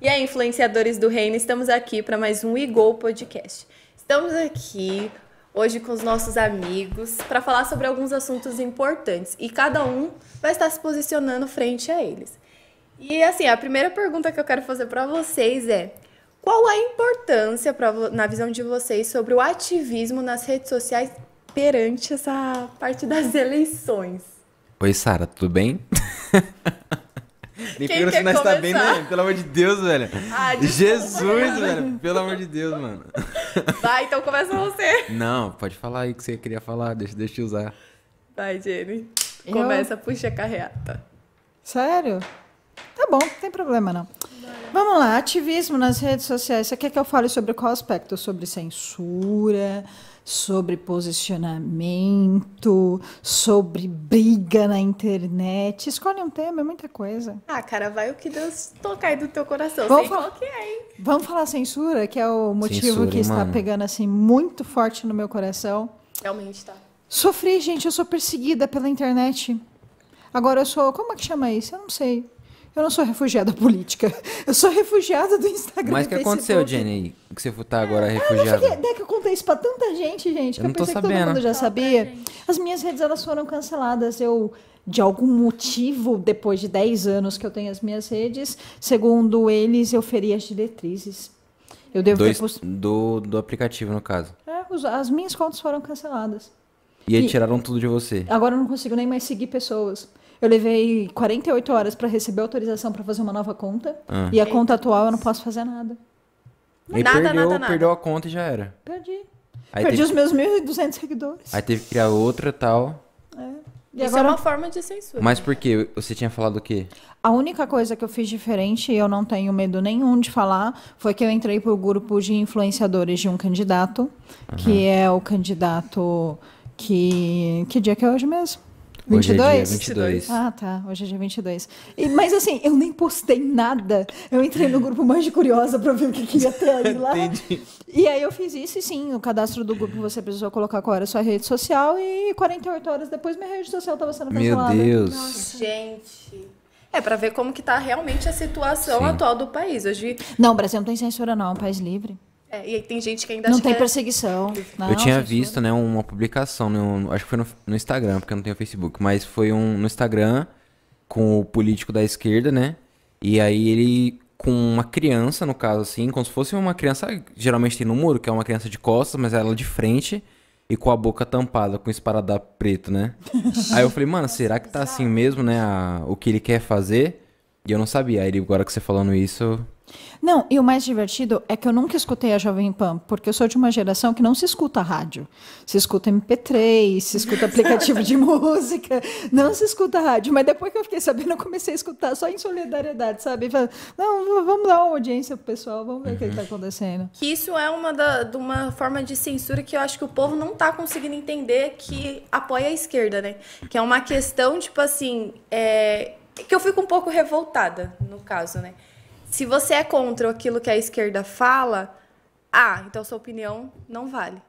E aí, influenciadores do reino, estamos aqui para mais um igual Podcast. Estamos aqui hoje com os nossos amigos para falar sobre alguns assuntos importantes e cada um vai estar se posicionando frente a eles. E assim, a primeira pergunta que eu quero fazer para vocês é: qual a importância pra, na visão de vocês sobre o ativismo nas redes sociais perante essa parte das eleições? Oi, Sara, tudo bem? Nem Quem pergunta se nós tá bem, né? Pelo amor de Deus, velho. Ah, Jesus, né? velho. Pelo amor de Deus, mano. Vai, então começa você. Não, pode falar aí o que você queria falar. Deixa, deixa eu usar. Vai, Jenny. Começa, eu... puxa a carreata. Sério? Tá bom, não tem problema não. Vamos lá, ativismo nas redes sociais. Você quer que eu fale sobre qual aspecto? Sobre censura, sobre posicionamento, sobre briga na internet. Escolhe um tema, é muita coisa. Ah, cara, vai o que Deus tocar aí do teu coração. Vamos, falar, é, vamos falar censura, que é o motivo censura, que está mano. pegando assim muito forte no meu coração. Realmente está. Sofri, gente, eu sou perseguida pela internet. Agora eu sou. Como é que chama isso? Eu não sei. Eu não sou refugiada política. Eu sou refugiada do Instagram. Mas o que aconteceu, Jenny? Que você tá agora é, refugiada? Ah, que, é que eu contei isso pra tanta gente, gente. Que eu, eu não tô sabendo. todo mundo já sabia. As minhas redes elas foram canceladas. Eu de algum motivo, depois de 10 anos que eu tenho as minhas redes, segundo eles, eu feri as diretrizes. Eu devo do, post... do, do, aplicativo, no caso. É, as minhas contas foram canceladas. E, e tiraram tudo de você. Agora eu não consigo nem mais seguir pessoas. Eu levei 48 horas para receber autorização para fazer uma nova conta. Ah. E a conta atual eu não posso fazer nada. E nada, perdeu, nada, nada. perdeu a conta e já era. Perdi. Aí Perdi teve... os meus 1.200 seguidores. Aí teve que criar outra tal. É. E Isso é agora... é uma forma de censura. Mas né? por quê? Você tinha falado o quê? A única coisa que eu fiz diferente, e eu não tenho medo nenhum de falar, foi que eu entrei para o grupo de influenciadores de um candidato, uhum. que é o candidato que. Que dia que é hoje mesmo? Hoje 22? Hoje é dia 22. Ah, tá. Hoje é dia 22. E, mas assim, eu nem postei nada. Eu entrei no grupo mais de curiosa para ver o que, que ia ter ali lá. Entendi. E aí eu fiz isso e sim, o cadastro do grupo você precisou colocar qual era a sua rede social e 48 horas depois minha rede social estava sendo cancelada. Meu Deus. Nossa, gente. É para ver como que tá realmente a situação sim. atual do país. Hoje Não, o Brasil não tem censura não, é um país livre. É, e aí tem gente que ainda Não tem que... É perseguição. Não, eu tinha visto, né, uma publicação, no, né, acho que foi no, no, Instagram, porque eu não tenho Facebook, mas foi um no Instagram com o político da esquerda, né? E aí ele com uma criança, no caso assim, como se fosse uma criança, geralmente tem no muro, que é uma criança de costas, mas ela é de frente e com a boca tampada, com esparadrapo preto, né? aí eu falei, mano, será que tá assim mesmo, né, a, o que ele quer fazer? E eu não sabia. Aí agora que você falando isso, não, e o mais divertido é que eu nunca escutei a Jovem Pan, porque eu sou de uma geração que não se escuta rádio. Se escuta MP3, se escuta aplicativo de música, não se escuta rádio. Mas depois que eu fiquei sabendo, eu comecei a escutar só em solidariedade, sabe? não, vamos dar uma audiência pro pessoal, vamos ver uhum. o que está uhum. acontecendo. Que isso é uma, da, de uma forma de censura que eu acho que o povo não está conseguindo entender que apoia a esquerda, né? Que é uma questão, tipo assim, é, que eu fico um pouco revoltada, no caso, né? se você é contra aquilo que a esquerda fala, ah, então sua opinião não vale.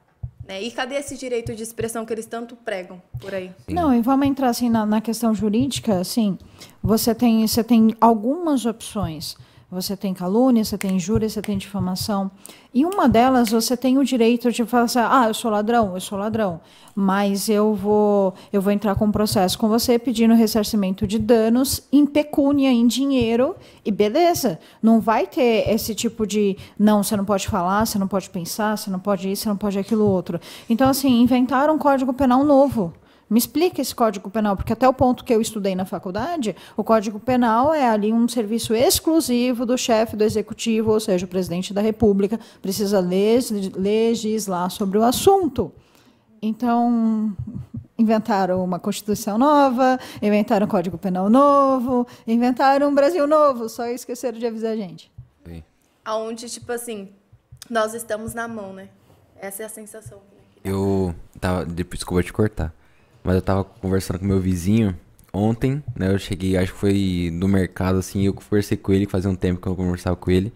Né? E cadê esse direito de expressão que eles tanto pregam por aí? Não, e vamos entrar assim na, na questão jurídica, assim, você tem, você tem algumas opções. Você tem calúnia, você tem injúria, você tem difamação. E uma delas você tem o direito de falar assim, ah, eu sou ladrão, eu sou ladrão, mas eu vou eu vou entrar com um processo com você pedindo ressarcimento de danos em pecúnia, em dinheiro, e beleza. Não vai ter esse tipo de não, você não pode falar, você não pode pensar, você não pode isso, você não pode aquilo outro. Então assim, inventaram um código penal novo. Me explica esse Código Penal, porque até o ponto que eu estudei na faculdade, o Código Penal é ali um serviço exclusivo do chefe do executivo, ou seja, o presidente da República, precisa legislar sobre o assunto. Então, inventaram uma Constituição nova, inventaram um Código Penal novo, inventaram um Brasil novo, só esqueceram de avisar a gente. Sim. Aonde, tipo assim, nós estamos na mão, né? Essa é a sensação. Eu tava. Desculpa te cortar. Mas eu tava conversando com meu vizinho ontem, né? Eu cheguei, acho que foi do mercado, assim, eu conversei com ele, fazia um tempo que eu conversava com ele.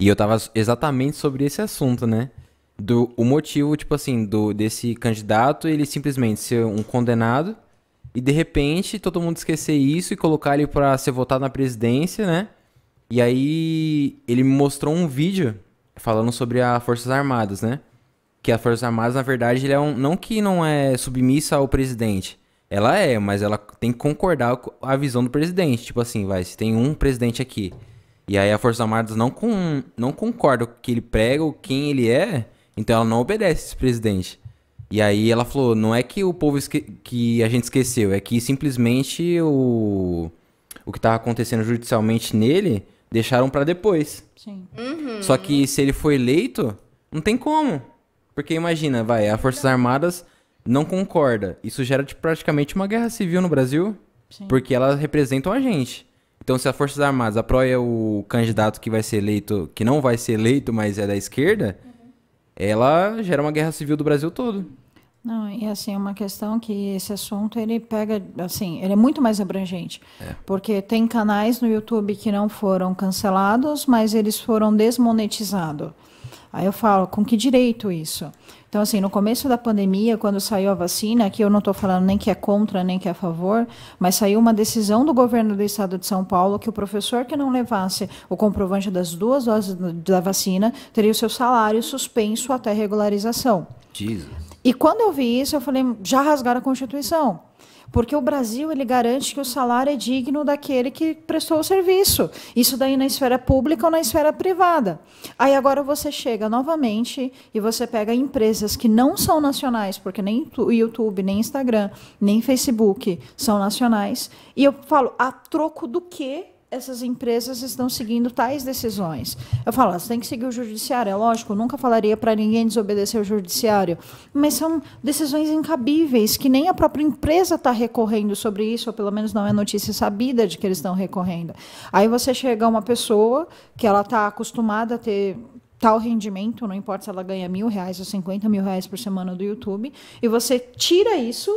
E eu tava exatamente sobre esse assunto, né? Do o motivo, tipo assim, do desse candidato ele simplesmente ser um condenado e de repente todo mundo esquecer isso e colocar ele para ser votado na presidência, né? E aí ele me mostrou um vídeo falando sobre as Forças Armadas, né? que a Força Armada, na verdade, é um, não que não é submissa ao presidente. Ela é, mas ela tem que concordar com a visão do presidente. Tipo assim, vai, se tem um presidente aqui, e aí a Força Armada não, com, não concorda com o que ele prega ou quem ele é, então ela não obedece esse presidente. E aí ela falou, não é que o povo que a gente esqueceu, é que simplesmente o, o que estava acontecendo judicialmente nele deixaram para depois. Sim. Uhum. Só que se ele foi eleito, não tem como. Porque imagina, vai, as Forças Armadas não concorda. Isso gera tipo, praticamente uma guerra civil no Brasil, Sim. porque elas representam a gente. Então, se as Forças Armadas apoia o candidato que vai ser eleito, que não vai ser eleito, mas é da esquerda, uhum. ela gera uma guerra civil do Brasil todo. Não, e assim, é uma questão que esse assunto, ele pega, assim, ele é muito mais abrangente. É. Porque tem canais no YouTube que não foram cancelados, mas eles foram desmonetizados. Aí eu falo, com que direito isso? Então, assim, no começo da pandemia, quando saiu a vacina, aqui eu não estou falando nem que é contra, nem que é a favor, mas saiu uma decisão do governo do estado de São Paulo que o professor que não levasse o comprovante das duas doses da vacina teria o seu salário suspenso até regularização. Jesus. E quando eu vi isso, eu falei, já rasgaram a Constituição. Porque o Brasil ele garante que o salário é digno daquele que prestou o serviço. Isso daí na esfera pública ou na esfera privada. Aí agora você chega novamente e você pega empresas que não são nacionais, porque nem YouTube, nem Instagram, nem Facebook são nacionais, e eu falo, a troco do quê? essas empresas estão seguindo tais decisões. Eu falo, ah, você tem que seguir o judiciário, é lógico, eu nunca falaria para ninguém desobedecer o judiciário, mas são decisões incabíveis, que nem a própria empresa está recorrendo sobre isso, ou pelo menos não é notícia sabida de que eles estão recorrendo. Aí você chega a uma pessoa que ela está acostumada a ter tal rendimento, não importa se ela ganha mil reais ou 50 mil reais por semana do YouTube, e você tira isso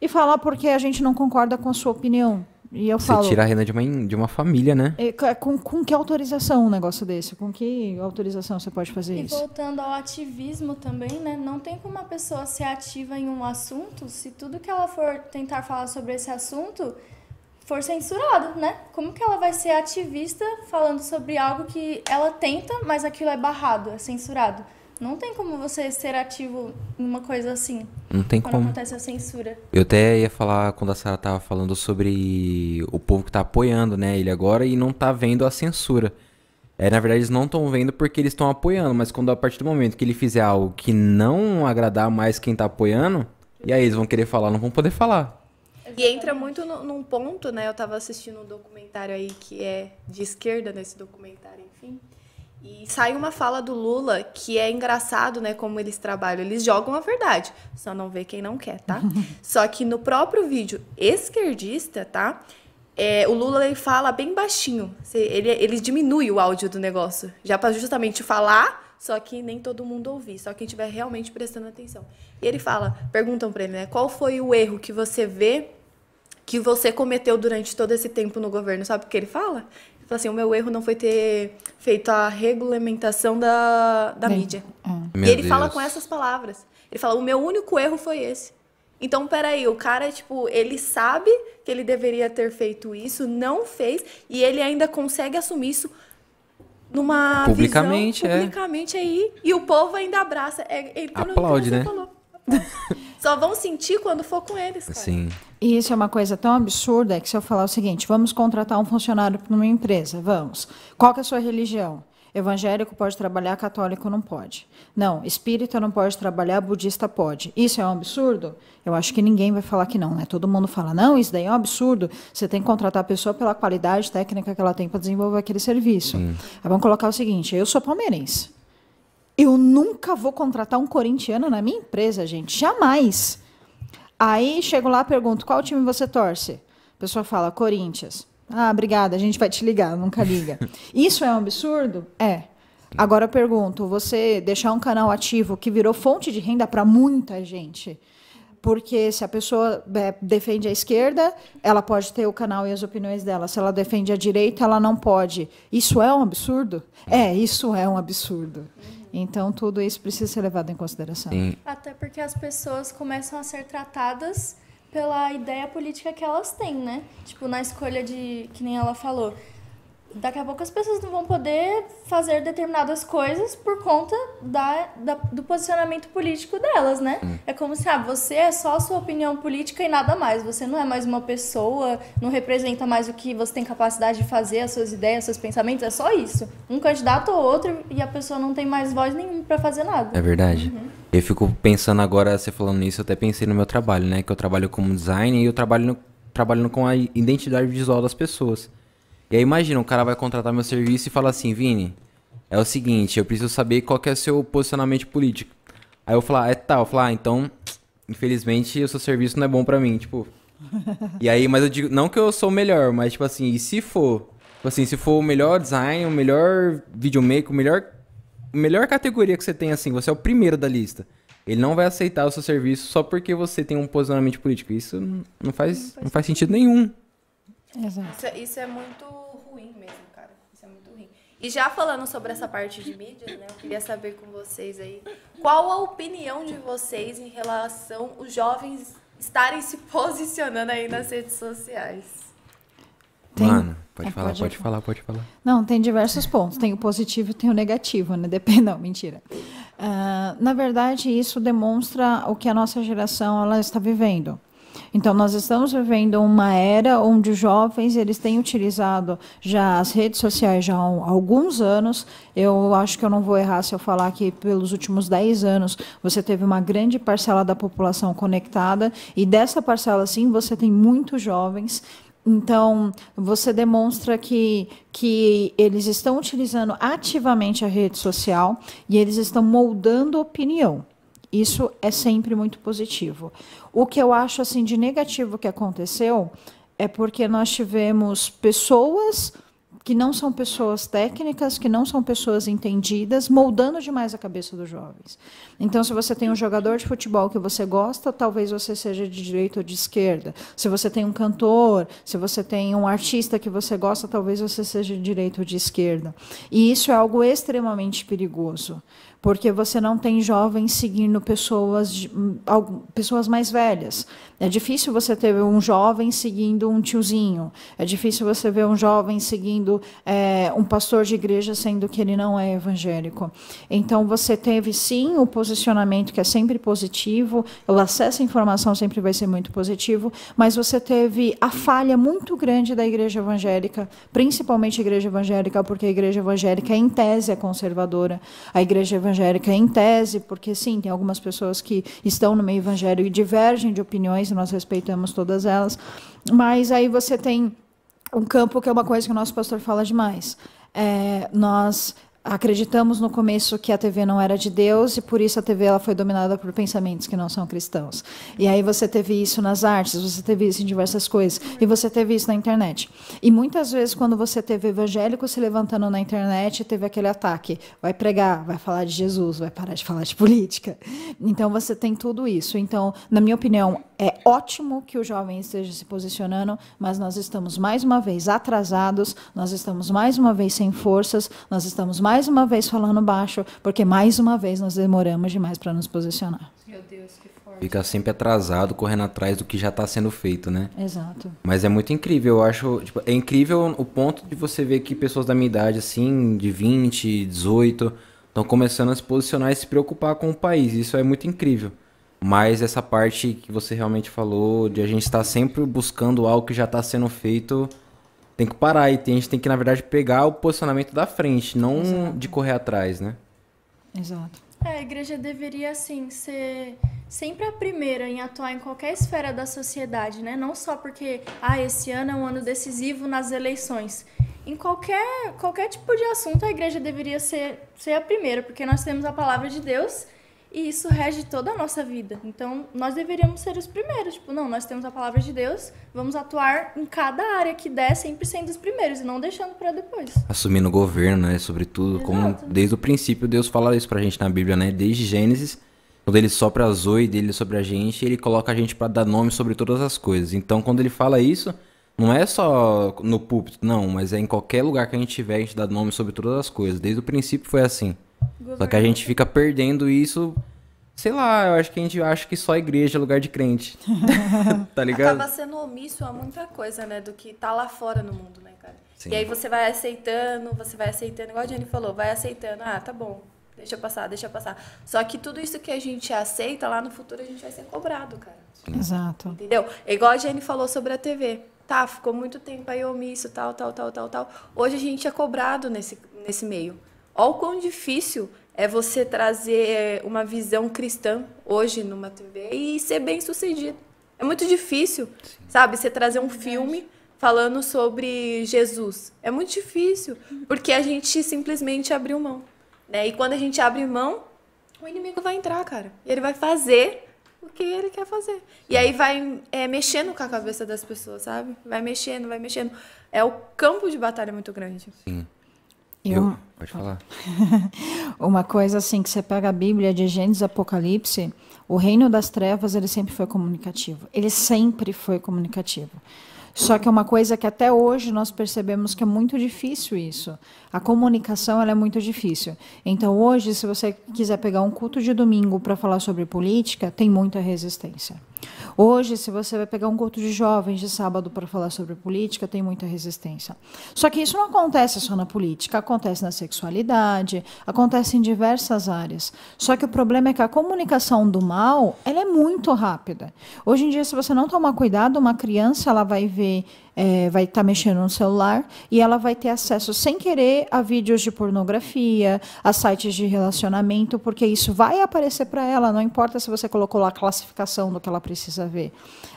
e fala ah, porque a gente não concorda com a sua opinião. E eu Você falo, tira a renda de uma, de uma família, né? É, é com, com que autorização um negócio desse? Com que autorização você pode fazer e isso? E voltando ao ativismo também, né? Não tem como uma pessoa ser ativa em um assunto se tudo que ela for tentar falar sobre esse assunto for censurado, né? Como que ela vai ser ativista falando sobre algo que ela tenta, mas aquilo é barrado, é censurado? Não tem como você ser ativo numa coisa assim. Não tem quando como. acontece a censura. Eu até ia falar quando a Sara tava falando sobre o povo que tá apoiando, né, ele agora e não tá vendo a censura. É, na verdade, eles não estão vendo porque eles estão apoiando, mas quando a partir do momento que ele fizer algo que não agradar mais quem tá apoiando, e aí eles vão querer falar, não vão poder falar. E entra muito no, num ponto, né? Eu tava assistindo um documentário aí que é de esquerda nesse documentário, enfim. E sai uma fala do Lula que é engraçado, né? Como eles trabalham. Eles jogam a verdade. Só não vê quem não quer, tá? Só que no próprio vídeo esquerdista, tá? É, o Lula ele fala bem baixinho. Ele, ele diminui o áudio do negócio. Já para justamente falar, só que nem todo mundo ouvir. Só quem estiver realmente prestando atenção. E ele fala, perguntam para ele, né? Qual foi o erro que você vê que você cometeu durante todo esse tempo no governo? Sabe o que ele fala? Fala assim, o meu erro não foi ter feito a regulamentação da, da mídia. É. E ele Deus. fala com essas palavras. Ele fala, o meu único erro foi esse. Então, peraí, o cara, tipo, ele sabe que ele deveria ter feito isso, não fez, e ele ainda consegue assumir isso numa publicamente, visão, publicamente é. aí, e o povo ainda abraça. É, tá Aplaude, né? Falou. Só vão sentir quando for com eles, cara. Sim. E isso é uma coisa tão absurda que se eu falar o seguinte, vamos contratar um funcionário para uma empresa, vamos. Qual é a sua religião? Evangélico pode trabalhar, católico não pode. Não, espírita não pode trabalhar, budista pode. Isso é um absurdo? Eu acho que ninguém vai falar que não, né? Todo mundo fala, não, isso daí é um absurdo. Você tem que contratar a pessoa pela qualidade técnica que ela tem para desenvolver aquele serviço. Hum. vamos colocar o seguinte: eu sou palmeirense. Eu nunca vou contratar um corintiano na minha empresa, gente. Jamais. Aí chego lá, pergunto: qual time você torce? A pessoa fala: Corinthians. Ah, obrigada, a gente vai te ligar, nunca liga. Isso é um absurdo? É. Agora eu pergunto: você deixar um canal ativo que virou fonte de renda para muita gente? porque se a pessoa é, defende a esquerda, ela pode ter o canal e as opiniões dela. Se ela defende a direita, ela não pode. Isso é um absurdo? É, isso é um absurdo. Então, tudo isso precisa ser levado em consideração. Sim. Até porque as pessoas começam a ser tratadas pela ideia política que elas têm, né? Tipo, na escolha de, que nem ela falou, daqui a pouco as pessoas não vão poder fazer determinadas coisas por conta da, da do posicionamento político delas, né? Hum. É como se, ah, você é só a sua opinião política e nada mais. Você não é mais uma pessoa, não representa mais o que você tem capacidade de fazer, as suas ideias, seus pensamentos, é só isso. Um candidato ou outro e a pessoa não tem mais voz nenhuma para fazer nada. É verdade. Uhum. Eu fico pensando agora, você falando nisso, eu até pensei no meu trabalho, né? Que eu trabalho como designer e eu trabalho, no, trabalho com a identidade visual das pessoas. E aí imagina, um cara vai contratar meu serviço e fala assim, Vini, é o seguinte, eu preciso saber qual que é o seu posicionamento político. Aí eu falar, ah, é tal, tá. eu falar, ah, então, infelizmente o seu serviço não é bom para mim, tipo. e aí, mas eu digo, não que eu sou o melhor, mas tipo assim, e se for? Tipo assim, se for o melhor design, o melhor videomaker, o melhor melhor categoria que você tem assim, você é o primeiro da lista. Ele não vai aceitar o seu serviço só porque você tem um posicionamento político. Isso não faz, não faz, não faz sentido nenhum. Exato. Isso, é, isso é muito e já falando sobre essa parte de mídia, né, eu queria saber com vocês aí qual a opinião de vocês em relação os jovens estarem se posicionando aí nas redes sociais. Tem... Mano, pode, é, falar, pode, pode falar, pode falar, Não, tem diversos pontos. Tem o positivo e tem o negativo, né? Depende, não, mentira. Uh, na verdade, isso demonstra o que a nossa geração ela está vivendo. Então nós estamos vivendo uma era onde os jovens eles têm utilizado já as redes sociais já há alguns anos. Eu acho que eu não vou errar se eu falar que pelos últimos 10 anos você teve uma grande parcela da população conectada e dessa parcela sim você tem muitos jovens então, você demonstra que, que eles estão utilizando ativamente a rede social e eles estão moldando opinião. Isso é sempre muito positivo. O que eu acho assim de negativo que aconteceu é porque nós tivemos pessoas que não são pessoas técnicas, que não são pessoas entendidas, moldando demais a cabeça dos jovens. Então, se você tem um jogador de futebol que você gosta, talvez você seja de direita ou de esquerda. Se você tem um cantor, se você tem um artista que você gosta, talvez você seja de direita ou de esquerda. E isso é algo extremamente perigoso porque você não tem jovens seguindo pessoas, hum, pessoas mais velhas. É difícil você ter um jovem seguindo um tiozinho. É difícil você ver um jovem seguindo é, um pastor de igreja, sendo que ele não é evangélico. Então, você teve sim o posicionamento que é sempre positivo, o acesso à informação sempre vai ser muito positivo, mas você teve a falha muito grande da igreja evangélica, principalmente a igreja evangélica, porque a igreja evangélica, em tese, é conservadora. A igreja evangélica evangélica em tese, porque sim, tem algumas pessoas que estão no meio evangélico e divergem de opiniões, e nós respeitamos todas elas, mas aí você tem um campo que é uma coisa que o nosso pastor fala demais. É, nós acreditamos no começo que a TV não era de Deus e por isso a TV ela foi dominada por pensamentos que não são cristãos. E aí você teve isso nas artes, você teve isso em diversas coisas e você teve isso na internet. E muitas vezes quando você teve evangélico se levantando na internet, teve aquele ataque, vai pregar, vai falar de Jesus, vai parar de falar de política. Então você tem tudo isso. Então, na minha opinião, é ótimo que o jovem esteja se posicionando, mas nós estamos mais uma vez atrasados, nós estamos mais uma vez sem forças, nós estamos mais uma vez falando baixo, porque mais uma vez nós demoramos demais para nos posicionar. Meu Deus, que forte. Fica sempre atrasado, correndo atrás do que já está sendo feito, né? Exato. Mas é muito incrível, eu acho. Tipo, é incrível o ponto de você ver que pessoas da minha idade, assim, de 20, 18, estão começando a se posicionar e se preocupar com o país. Isso é muito incrível. Mas essa parte que você realmente falou, de a gente estar tá sempre buscando algo que já está sendo feito, tem que parar e a gente tem que, na verdade, pegar o posicionamento da frente, não Exato. de correr atrás, né? Exato. É, a igreja deveria, assim, ser sempre a primeira em atuar em qualquer esfera da sociedade, né? Não só porque, ah, esse ano é um ano decisivo nas eleições. Em qualquer, qualquer tipo de assunto, a igreja deveria ser, ser a primeira, porque nós temos a palavra de Deus e isso rege toda a nossa vida. Então, nós deveríamos ser os primeiros. Tipo, não, nós temos a palavra de Deus, vamos atuar em cada área que der, sempre sendo os primeiros e não deixando para depois. Assumindo o governo, né? Sobretudo, Exato. como desde o princípio Deus fala isso pra gente na Bíblia, né? Desde Gênesis, quando ele sopra a zoe dele sobre a gente, ele coloca a gente para dar nome sobre todas as coisas. Então, quando ele fala isso, não é só no púlpito, não, mas é em qualquer lugar que a gente tiver, a gente dá nome sobre todas as coisas. Desde o princípio foi assim. Só que a gente fica perdendo isso. Sei lá, eu acho que a gente acha que só igreja é lugar de crente. tá ligado? Acaba sendo omisso a muita coisa, né? Do que tá lá fora no mundo, né, cara? Sim. E aí você vai aceitando, você vai aceitando, igual a Jenny falou, vai aceitando. Ah, tá bom, deixa passar, deixa passar. Só que tudo isso que a gente aceita, lá no futuro a gente vai ser cobrado, cara. Exato. Entendeu? É igual a Jenny falou sobre a TV tá, ficou muito tempo aí omisso, tal, tal, tal, tal, tal. Hoje a gente é cobrado nesse, nesse meio. Olha o quão difícil é você trazer uma visão cristã hoje numa TV e ser bem sucedido. É muito difícil, Sim. sabe? Você trazer um filme falando sobre Jesus. É muito difícil, porque a gente simplesmente abriu mão. Né? E quando a gente abre mão, o inimigo vai entrar, cara. E ele vai fazer o que ele quer fazer. E aí vai é, mexendo com a cabeça das pessoas, sabe? Vai mexendo, vai mexendo. É o campo de batalha muito grande. Sim. Eu? Eu? Pode falar. Uma coisa assim que você pega a Bíblia de Gênesis Apocalipse, o reino das trevas ele sempre foi comunicativo. Ele sempre foi comunicativo. Só que é uma coisa que até hoje nós percebemos que é muito difícil isso. A comunicação é muito difícil. Então hoje, se você quiser pegar um culto de domingo para falar sobre política, tem muita resistência. Hoje, se você vai pegar um culto de jovens de sábado para falar sobre política, tem muita resistência. Só que isso não acontece só na política, acontece na sexualidade, acontece em diversas áreas. Só que o problema é que a comunicação do mal, ela é muito rápida. Hoje em dia, se você não tomar cuidado, uma criança ela vai ver é, vai estar tá mexendo no celular e ela vai ter acesso sem querer a vídeos de pornografia, a sites de relacionamento, porque isso vai aparecer para ela, não importa se você colocou lá a classificação do que ela precisa ver.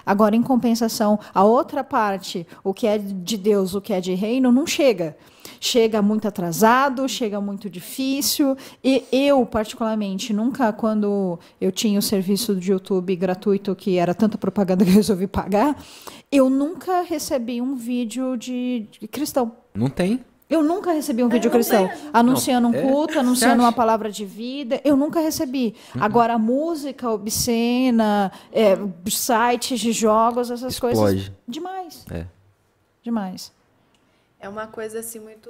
Agora, em compensação, a outra parte, o que é de Deus, o que é de reino, não chega chega muito atrasado, chega muito difícil. E eu, particularmente, nunca, quando eu tinha o serviço de YouTube gratuito, que era tanta propaganda que eu resolvi pagar, eu nunca recebi um vídeo de, de cristão. Não tem. Eu nunca recebi um é, vídeo cristão anunciando não, um é? culto, é, anunciando uma palavra de vida. Eu nunca recebi. Uhum. Agora, música obscena, é, sites de jogos, essas Explode. coisas. Demais. É. Demais. É uma coisa assim muito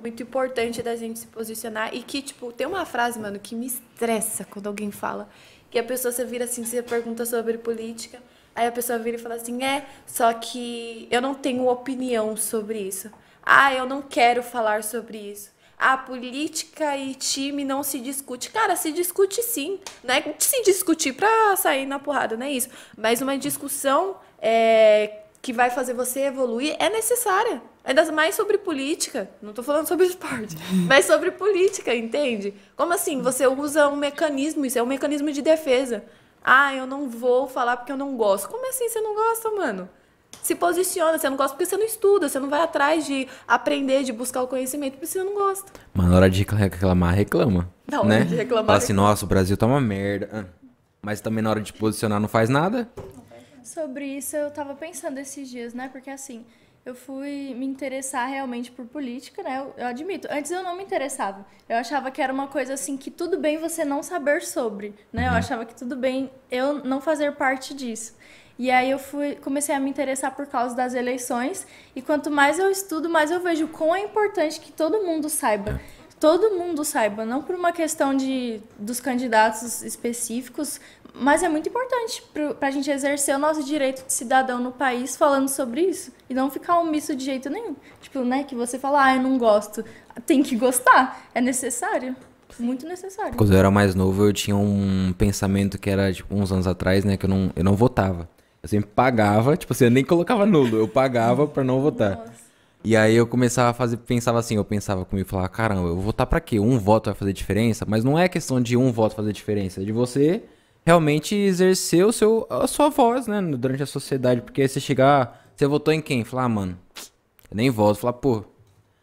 muito importante da gente se posicionar e que tipo, tem uma frase, mano, que me estressa quando alguém fala, que a pessoa se vira assim, você pergunta sobre política, aí a pessoa vira e fala assim: "É, só que eu não tenho opinião sobre isso. Ah, eu não quero falar sobre isso." a política e time não se discute. Cara, se discute sim. Não é se discutir pra sair na porrada, não é isso. Mas uma discussão é, que vai fazer você evoluir é necessária. Ainda mais sobre política. Não tô falando sobre esporte, mas sobre política, entende? Como assim? Você usa um mecanismo, isso é um mecanismo de defesa. Ah, eu não vou falar porque eu não gosto. Como assim você não gosta, mano? Se posiciona, você não gosta porque você não estuda, você não vai atrás de aprender, de buscar o conhecimento, porque você não gosta. Mas na hora de reclamar, reclama. Na hora né? de reclamar. Fala assim, nossa, o Brasil tá uma merda. Ah, mas também na hora de posicionar não faz nada. Sobre isso eu tava pensando esses dias, né? Porque assim, eu fui me interessar realmente por política, né? Eu, eu, admito, antes eu não me interessava. Eu achava que era uma coisa assim que tudo bem você não saber sobre, né? Eu uhum. achava que tudo bem eu não fazer parte disso. E aí eu fui, comecei a me interessar por causa das eleições, e quanto mais eu estudo, mais eu vejo o quão é importante que todo mundo saiba. É todo mundo saiba, não por uma questão de, dos candidatos específicos, mas é muito importante para a gente exercer o nosso direito de cidadão no país falando sobre isso e não ficar omisso de jeito nenhum. Tipo, né, que você fala, ah, eu não gosto. Tem que gostar, é necessário. Muito necessário. Quando eu era mais novo, eu tinha um pensamento que era, tipo, uns anos atrás, né, que eu não, eu não votava. Eu sempre pagava, tipo assim, eu nem colocava nulo, eu pagava para não votar. Nossa. E aí eu começava a fazer, pensava assim, eu pensava comigo, falava, caramba, eu vou votar para quê? Um voto vai fazer diferença? Mas não é questão de um voto fazer diferença, é de você realmente exercer o seu, a sua voz, né, durante a sociedade. Porque aí você chegar, ah, você votou em quem? Falar, ah, mano, eu nem voto. Falar, pô,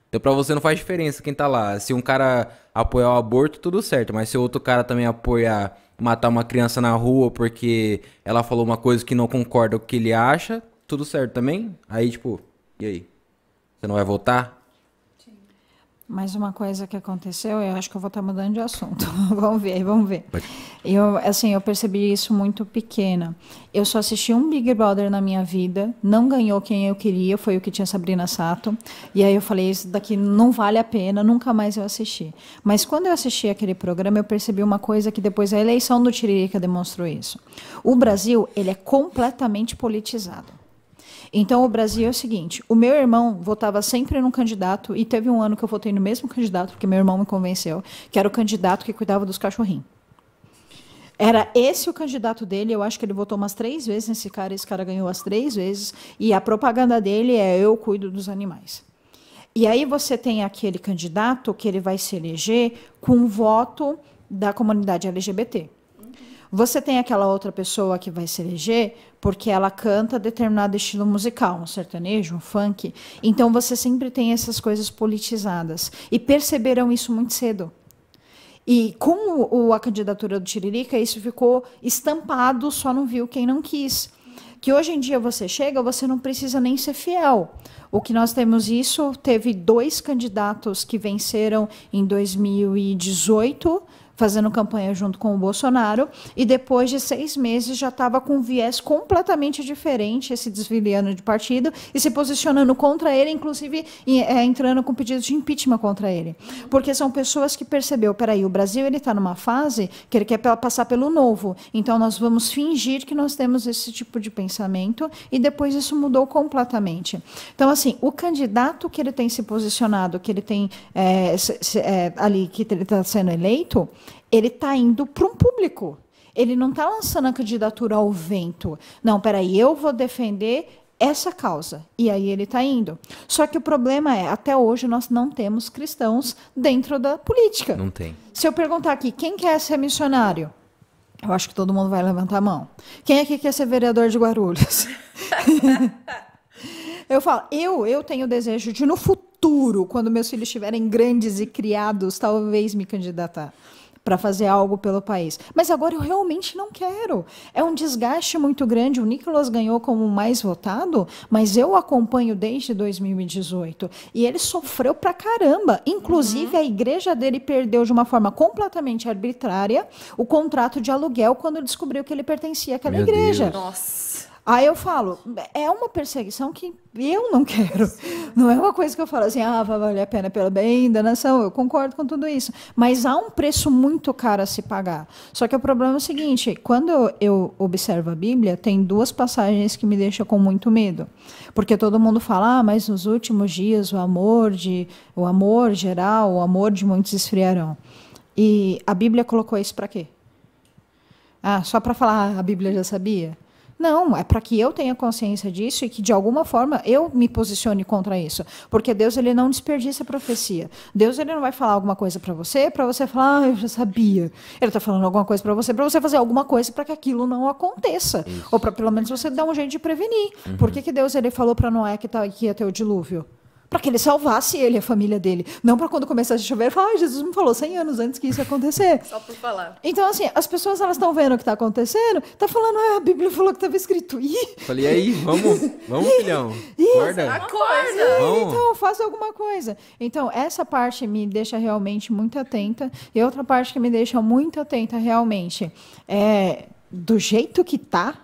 então pra você não faz diferença quem tá lá. Se um cara apoiar o aborto, tudo certo. Mas se outro cara também apoiar matar uma criança na rua porque ela falou uma coisa que não concorda com o que ele acha, tudo certo também? Aí, tipo, e aí? Você não vai votar? Sim. Mais uma coisa que aconteceu, eu acho que eu vou estar mudando de assunto. vamos ver, vamos ver. Eu, assim, eu percebi isso muito pequena. Eu só assisti um Big Brother na minha vida, não ganhou quem eu queria, foi o que tinha Sabrina Sato. E aí eu falei, isso daqui não vale a pena, nunca mais eu assisti. Mas quando eu assisti aquele programa, eu percebi uma coisa que depois a eleição do Tiririca demonstrou isso. O Brasil, ele é completamente politizado. Então, o Brasil é o seguinte: o meu irmão votava sempre num candidato, e teve um ano que eu votei no mesmo candidato, porque meu irmão me convenceu, que era o candidato que cuidava dos cachorrinhos. Era esse o candidato dele, eu acho que ele votou umas três vezes nesse cara, esse cara ganhou as três vezes, e a propaganda dele é eu cuido dos animais. E aí você tem aquele candidato que ele vai se eleger com voto da comunidade LGBT. Você tem aquela outra pessoa que vai se eleger porque ela canta determinado estilo musical, um sertanejo, um funk. Então você sempre tem essas coisas politizadas. E perceberam isso muito cedo. E com o, a candidatura do Tiririca, isso ficou estampado, só não viu quem não quis. Que hoje em dia você chega, você não precisa nem ser fiel. O que nós temos isso, teve dois candidatos que venceram em 2018 fazendo campanha junto com o Bolsonaro, e depois de seis meses já estava com um viés completamente diferente, esse desviando de partido e se posicionando contra ele, inclusive é, entrando com pedidos de impeachment contra ele. Porque são pessoas que percebeu, peraí, o Brasil ele está numa fase que ele quer passar pelo novo, então nós vamos fingir que nós temos esse tipo de pensamento, e depois isso mudou completamente. Então, assim, o candidato que ele tem se posicionado, que ele tem é, se, se, é, ali, que ele está sendo eleito, ele está indo para um público. Ele não está lançando a candidatura ao vento. Não, peraí, eu vou defender essa causa. E aí ele está indo. Só que o problema é, até hoje nós não temos cristãos dentro da política. Não tem. Se eu perguntar aqui, quem quer é ser missionário? Eu acho que todo mundo vai levantar a mão. Quem aqui é quer ser vereador de Guarulhos? eu falo, eu, eu tenho o desejo de no futuro, quando meus filhos estiverem grandes e criados, talvez me candidatar para fazer algo pelo país. Mas agora eu realmente não quero. É um desgaste muito grande. O Nicolas ganhou como mais votado, mas eu acompanho desde 2018 e ele sofreu pra caramba. Inclusive uhum. a igreja dele perdeu de uma forma completamente arbitrária o contrato de aluguel quando descobriu que ele pertencia àquela Meu igreja. Deus. Nossa. Aí eu falo, é uma perseguição que eu não quero. Não é uma coisa que eu falo assim, ah, vai valer a pena pelo bem da nação. Eu concordo com tudo isso. Mas há um preço muito caro a se pagar. Só que o problema é o seguinte: quando eu observo a Bíblia, tem duas passagens que me deixam com muito medo. Porque todo mundo fala, ah, mas nos últimos dias o amor de o amor geral, o amor de muitos esfriarão. E a Bíblia colocou isso para quê? Ah, só para falar, ah, a Bíblia já sabia? Não, é para que eu tenha consciência disso e que de alguma forma eu me posicione contra isso, porque Deus ele não desperdiça profecia. Deus ele não vai falar alguma coisa para você, para você falar, ah, eu já sabia. Ele está falando alguma coisa para você, para você fazer alguma coisa para que aquilo não aconteça, isso. ou para pelo menos você dar um jeito de prevenir. Uhum. Por que, que Deus ele falou para Noé que, tá, que ia ter o dilúvio? para que ele salvasse ele e a família dele. Não para quando começasse a chover, falar, ah, Jesus me falou 100 anos antes que isso acontecer. Só por falar. Então, assim, as pessoas elas estão vendo o que está acontecendo, tá falando, ah, a Bíblia falou que estava escrito. Ih. Falei, e aí, vamos, vamos, filhão. Acorda. Acorda. Então, faça alguma coisa. Então, essa parte me deixa realmente muito atenta. E outra parte que me deixa muito atenta realmente é do jeito que está.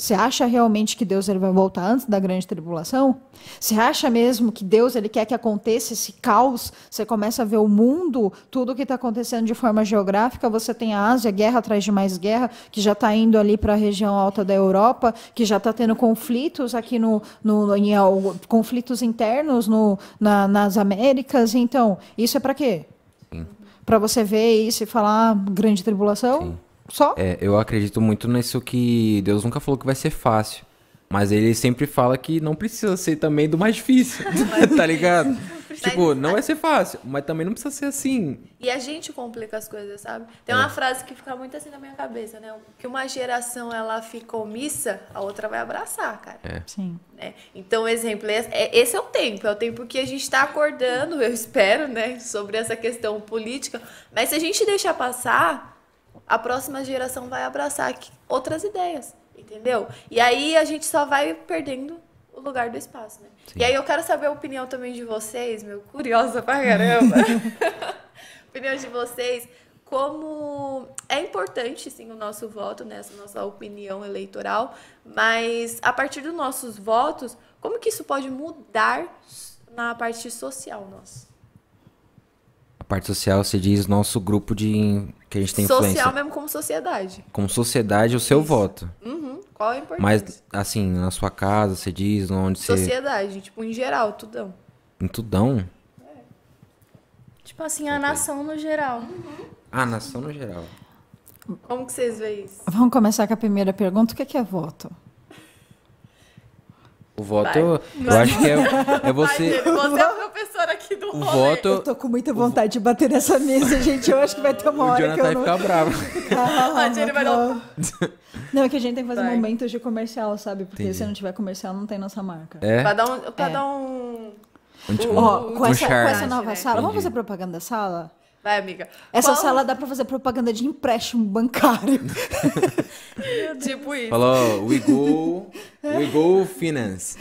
Você acha realmente que Deus ele vai voltar antes da grande tribulação? Você acha mesmo que Deus ele quer que aconteça esse caos? Você começa a ver o mundo, tudo o que está acontecendo de forma geográfica. Você tem a Ásia, guerra atrás de mais guerra, que já está indo ali para a região alta da Europa, que já está tendo conflitos aqui no, no em, conflitos internos no, na, nas Américas. Então, isso é para quê? Para você ver isso e falar ah, grande tribulação? Sim. Só? É, eu acredito muito nisso que Deus nunca falou que vai ser fácil. Mas ele sempre fala que não precisa ser também do mais difícil, tá ligado? tipo, não vai ser fácil, mas também não precisa ser assim. E a gente complica as coisas, sabe? Tem uma é. frase que fica muito assim na minha cabeça, né? Que uma geração ela fica omissa, a outra vai abraçar, cara. É. Sim. É. Então, exemplo, é, esse é o tempo, é o tempo que a gente está acordando, eu espero, né? Sobre essa questão política. Mas se a gente deixar passar, a próxima geração vai abraçar outras ideias, entendeu? E aí a gente só vai perdendo o lugar do espaço, né? Sim. E aí eu quero saber a opinião também de vocês, meu, curiosa pra caramba. opinião de vocês, como é importante sim o nosso voto, né, essa nossa opinião eleitoral, mas a partir dos nossos votos, como que isso pode mudar na parte social nossa? parte social se diz nosso grupo de. que a gente tem social influência. Social mesmo como sociedade. Como sociedade, o seu Isso. voto. Uhum. Qual é a importância? Mas, assim, na sua casa, você diz, onde você. Sociedade, tipo, em geral, tudão. Em tudão? É. Tipo assim, a okay. nação no geral. Uhum. A nação no geral. Como que vocês veem isso? Vamos começar com a primeira pergunta: o que é, que é voto? O voto, vai. eu Mas... acho que é, é você. Vai, você é o professor aqui do o voto. Eu tô com muita vontade o... de bater nessa mesa, gente. Eu acho que vai ter uma o hora Jonathan que eu vai não... ficar bravo. Calma, a Jenny vai não... não, é que a gente tem que fazer vai. momentos de comercial, sabe? Porque Entendi. se não tiver comercial, não tem nossa marca. É. Pra dar um. Pra é. dar um... Um, oh, com, um essa, com, essa, nova sala. Entendi. Vamos fazer propaganda da sala? Vai, amiga. Essa Qual... sala dá pra fazer propaganda de empréstimo bancário. tipo isso. Falou, we go, we go finance.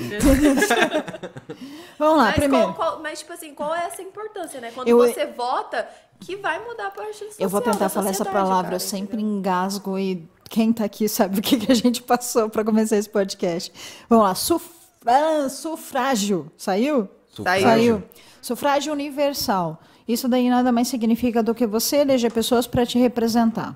Vamos lá, mas primeiro. Qual, qual, mas, tipo assim, qual é essa importância, né? Quando eu... você vota, que vai mudar a parte social. Eu vou tentar falar essa palavra, cara, eu sempre engasgo e quem tá aqui sabe o que, que a gente passou para começar esse podcast. Vamos lá, suf... ah, sufrágio. Saiu? Sufrágio. Saiu. Sufrágio universal. Isso daí nada mais significa do que você eleger pessoas para te representar.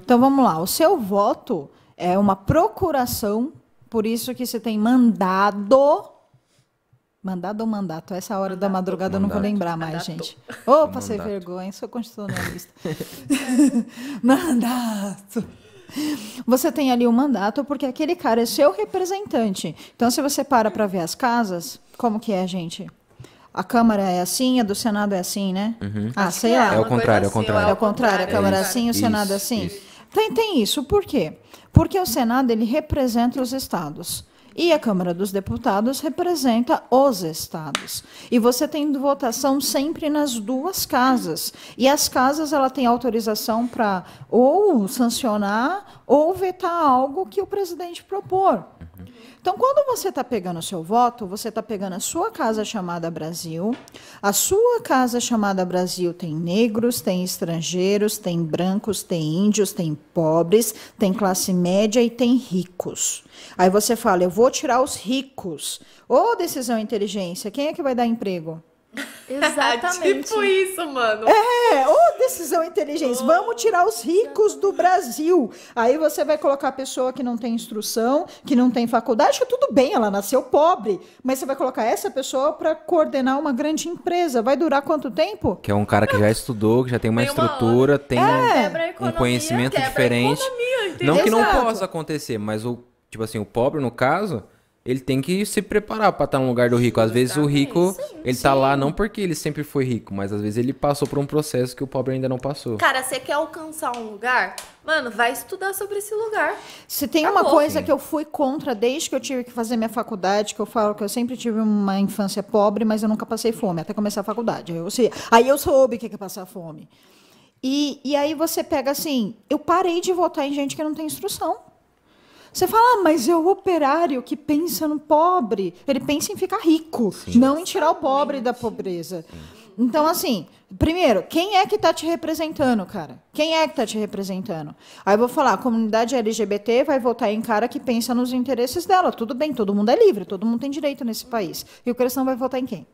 Então vamos lá, o seu voto é uma procuração, por isso que você tem mandado. Mandado ou mandato? Essa hora mandato. da madrugada mandato. eu não vou lembrar mais, mandato. gente. Opa, oh, passei vergonha, sou constitucionalista. mandato. Você tem ali o um mandato porque aquele cara é seu representante. Então, se você para para ver as casas, como que é, gente? a Câmara é assim, a do Senado é assim, né? Uhum. Ah, sei é lá. É, o contrário, é o assim, contrário. É o contrário, a Câmara é assim, o Senado é assim. Isso. Tem, tem isso, por quê? Porque o Senado ele representa os estados. E a Câmara dos Deputados representa os estados. E você tem votação sempre nas duas casas. E as casas ela tem autorização para ou sancionar ou vetar algo que o presidente propor. Então, quando você está pegando o seu voto, você está pegando a sua casa chamada Brasil. A sua casa chamada Brasil tem negros, tem estrangeiros, tem brancos, tem índios, tem pobres, tem classe média e tem ricos. Aí você fala: eu vou tirar os ricos. Ô, oh, decisão inteligência, quem é que vai dar emprego? Exatamente. tipo isso, mano. É, ô, oh, decisão inteligente. Oh. Vamos tirar os ricos do Brasil. Aí você vai colocar a pessoa que não tem instrução, que não tem faculdade, que tudo bem, ela nasceu pobre. Mas você vai colocar essa pessoa para coordenar uma grande empresa. Vai durar quanto tempo? Que é um cara que já estudou, que já tem uma tem estrutura, uma tem é. um, um conhecimento diferente. Economia, não que não possa acontecer, mas o, tipo assim, o pobre, no caso ele tem que se preparar para estar tá no lugar do rico. Às vezes o rico, ele tá lá não porque ele sempre foi rico, mas às vezes ele passou por um processo que o pobre ainda não passou. Cara, você quer alcançar um lugar? Mano, vai estudar sobre esse lugar. Se tem Acabou. uma coisa que eu fui contra desde que eu tive que fazer minha faculdade, que eu falo que eu sempre tive uma infância pobre, mas eu nunca passei fome até começar a faculdade. Eu, se, aí eu soube o que é passar fome. E, e aí você pega assim, eu parei de votar em gente que não tem instrução. Você fala, ah, mas é o operário que pensa no pobre. Ele pensa em ficar rico, Sim. não em tirar o pobre da pobreza. Então, assim, primeiro, quem é que está te representando, cara? Quem é que está te representando? Aí eu vou falar, a comunidade LGBT vai votar em cara que pensa nos interesses dela. Tudo bem, todo mundo é livre, todo mundo tem direito nesse país. E o cristão vai votar em quem?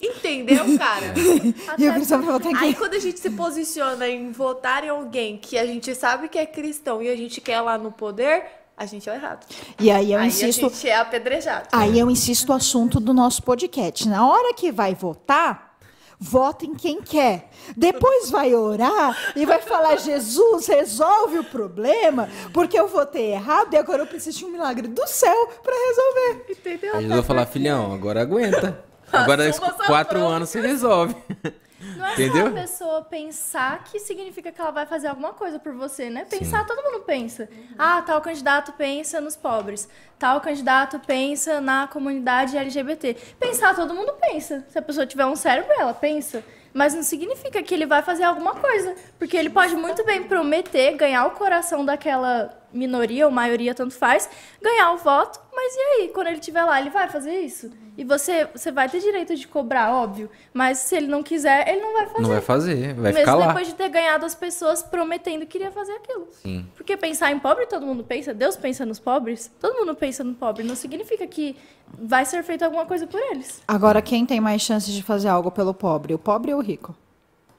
Entendeu, cara? E o cristão pra votar em quem? Aí quando a gente se posiciona em votar em alguém que a gente sabe que é cristão e a gente quer lá no poder, a gente é errado. E aí eu aí insisto. A gente é apedrejado. Aí eu insisto o assunto do nosso podcast. Na hora que vai votar, vota em quem quer. Depois vai orar e vai falar: Jesus, resolve o problema, porque eu votei errado e agora eu preciso de um milagre do céu para resolver. Entendeu? Aí Jesus vai falar: filhão, agora aguenta. Agora, quatro anos se resolve. Não é Entendeu? só a pessoa pensar que significa que ela vai fazer alguma coisa por você, né? Pensar, Sim. todo mundo pensa. Uhum. Ah, tal candidato pensa nos pobres. Tal candidato pensa na comunidade LGBT. Pensar, todo mundo pensa. Se a pessoa tiver um cérebro, ela pensa. Mas não significa que ele vai fazer alguma coisa. Porque ele pode muito bem prometer ganhar o coração daquela minoria ou maioria, tanto faz, ganhar o voto, mas e aí? Quando ele estiver lá, ele vai fazer isso? E você, você vai ter direito de cobrar, óbvio, mas se ele não quiser, ele não vai fazer. Não vai fazer, vai Mesmo ficar lá. Mesmo depois de ter ganhado as pessoas prometendo que iria fazer aquilo. Sim. Porque pensar em pobre, todo mundo pensa, Deus pensa nos pobres, todo mundo pensa no pobre, não significa que vai ser feito alguma coisa por eles. Agora, quem tem mais chances de fazer algo pelo pobre, o pobre ou o rico? então,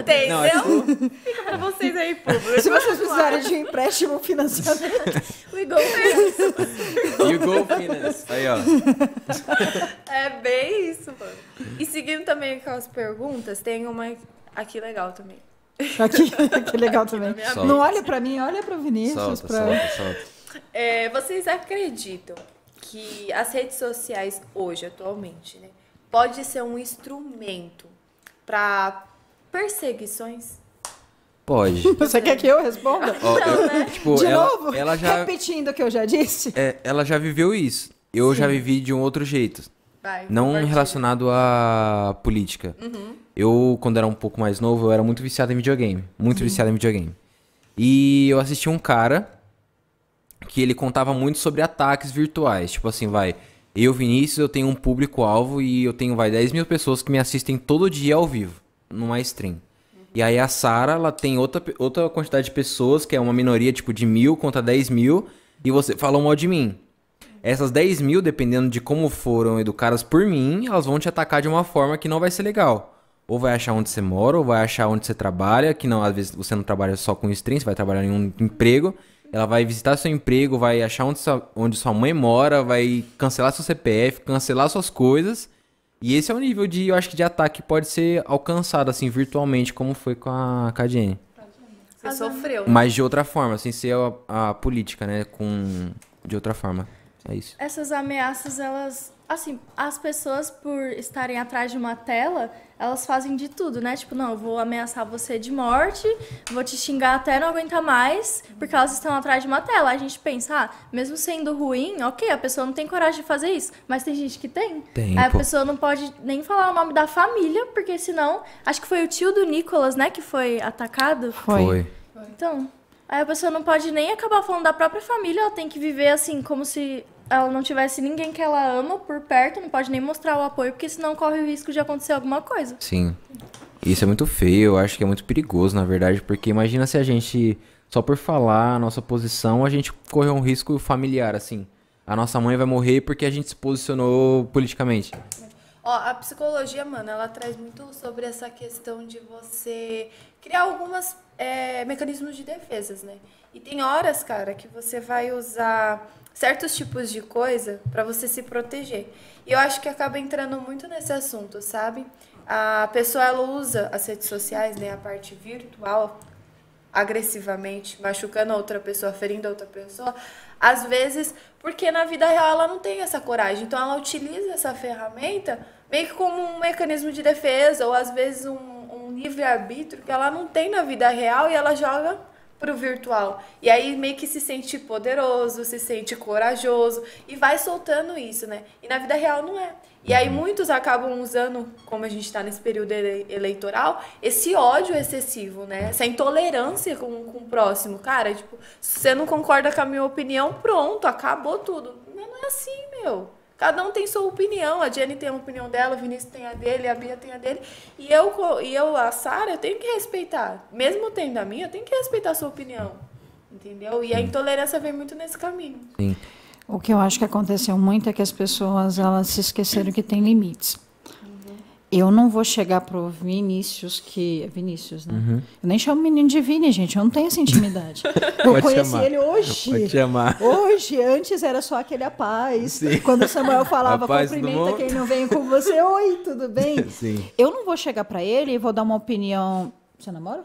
Entendeu? Né? Fica pra vocês aí, público. Se vocês precisarem de um empréstimo financiamento. We go finance. You go finance. Aí, ó. É bem isso, mano. E seguindo também com as perguntas, tem uma aqui legal também. Aqui, que legal aqui também. Não olha pra mim, olha pra Vinícius. Solta, pra... Solta, solta. É, vocês acreditam que as redes sociais hoje, atualmente, né? pode ser um instrumento para perseguições? Pode. Você quer que eu responda? Ó, eu, né? tipo, de ela, novo? Ela já, Repetindo o que eu já disse? É, ela já viveu isso. Eu Sim. já vivi de um outro jeito. Vai, não relacionado à política. Uhum. Eu, quando era um pouco mais novo, eu era muito viciado em videogame. Muito Sim. Uhum. viciado em videogame. E eu assisti um cara que ele contava muito sobre ataques virtuais. Tipo assim, vai. Eu, Vinícius, eu tenho um público-alvo e eu tenho, vai, 10 mil pessoas que me assistem todo dia ao vivo, numa stream. Uhum. E aí a Sara, ela tem outra, outra quantidade de pessoas, que é uma minoria, tipo, de mil contra 10 mil, e você fala um mal de mim. Essas 10 mil, dependendo de como foram educadas por mim, elas vão te atacar de uma forma que não vai ser legal. Ou vai achar onde você mora, ou vai achar onde você trabalha, que não, às vezes você não trabalha só com stream, você vai trabalhar em um emprego ela vai visitar seu emprego, vai achar onde sua, onde sua mãe mora, vai cancelar seu CPF, cancelar suas coisas. E esse é o nível de, eu acho que de ataque pode ser alcançado, assim, virtualmente, como foi com a Cadiane. Você sofreu. Mas de outra forma, sem ser a, a política, né? Com. De outra forma. É isso. Essas ameaças, elas assim, as pessoas por estarem atrás de uma tela, elas fazem de tudo, né? Tipo, não, eu vou ameaçar você de morte, vou te xingar até não aguentar mais, porque elas estão atrás de uma tela. A gente pensa, ah, mesmo sendo ruim, ok, a pessoa não tem coragem de fazer isso, mas tem gente que tem. tem Aí a pessoa não pode nem falar o nome da família, porque senão, acho que foi o tio do Nicolas, né, que foi atacado. Foi. foi. Então, aí a pessoa não pode nem acabar falando da própria família, ela tem que viver assim, como se ela não tivesse ninguém que ela ama por perto, não pode nem mostrar o apoio, porque senão corre o risco de acontecer alguma coisa. Sim. Isso é muito feio, eu acho que é muito perigoso, na verdade, porque imagina se a gente, só por falar a nossa posição, a gente correu um risco familiar, assim. A nossa mãe vai morrer porque a gente se posicionou politicamente. Ó, a psicologia, mano, ela traz muito sobre essa questão de você criar alguns é, eh, mecanismos de defesas, né? E tem horas, cara, que você vai usar certos tipos de coisa para você se proteger. E eu acho que acaba entrando muito nesse assunto, sabe? A pessoa ela usa as redes sociais, né, a parte virtual, agressivamente, machucando outra pessoa, ferindo outra pessoa, às vezes porque na vida real ela não tem essa coragem. Então ela utiliza essa ferramenta meio que como um mecanismo de defesa ou às vezes um, um livre-arbítrio que ela não tem na vida real e ela joga pro virtual. E aí meio que se sente poderoso, se sente corajoso e vai soltando isso, né? E na vida real não é. E aí uhum. muitos acabam usando, como a gente está nesse período eleitoral, esse ódio excessivo, né? Essa intolerância com, com o próximo. Cara, tipo, se você não concorda com a minha opinião, pronto, acabou tudo. Mas não é assim, meu. Cada um tem sua opinião. A Jenny tem a opinião dela, o Vinícius tem a dele, a Bia tem a dele. E eu, e eu a Sara, eu tenho que respeitar. Mesmo tendo a minha, eu tenho que respeitar a sua opinião. Entendeu? E a intolerância vem muito nesse caminho. Sim. O que eu acho que aconteceu muito é que as pessoas elas se esqueceram que tem limites. Eu não vou chegar pro Vinícius que. Vinícius, né? Uhum. Eu nem chamo o menino de Vini, gente. Eu não tenho essa intimidade. Eu conheci chamar. ele hoje. Pode chamar. Hoje, antes era só aquele a paz. Sim. Quando o Samuel falava, cumprimenta quem não vem com você. Oi, tudo bem? Sim. Eu não vou chegar para ele e vou dar uma opinião. Você namora?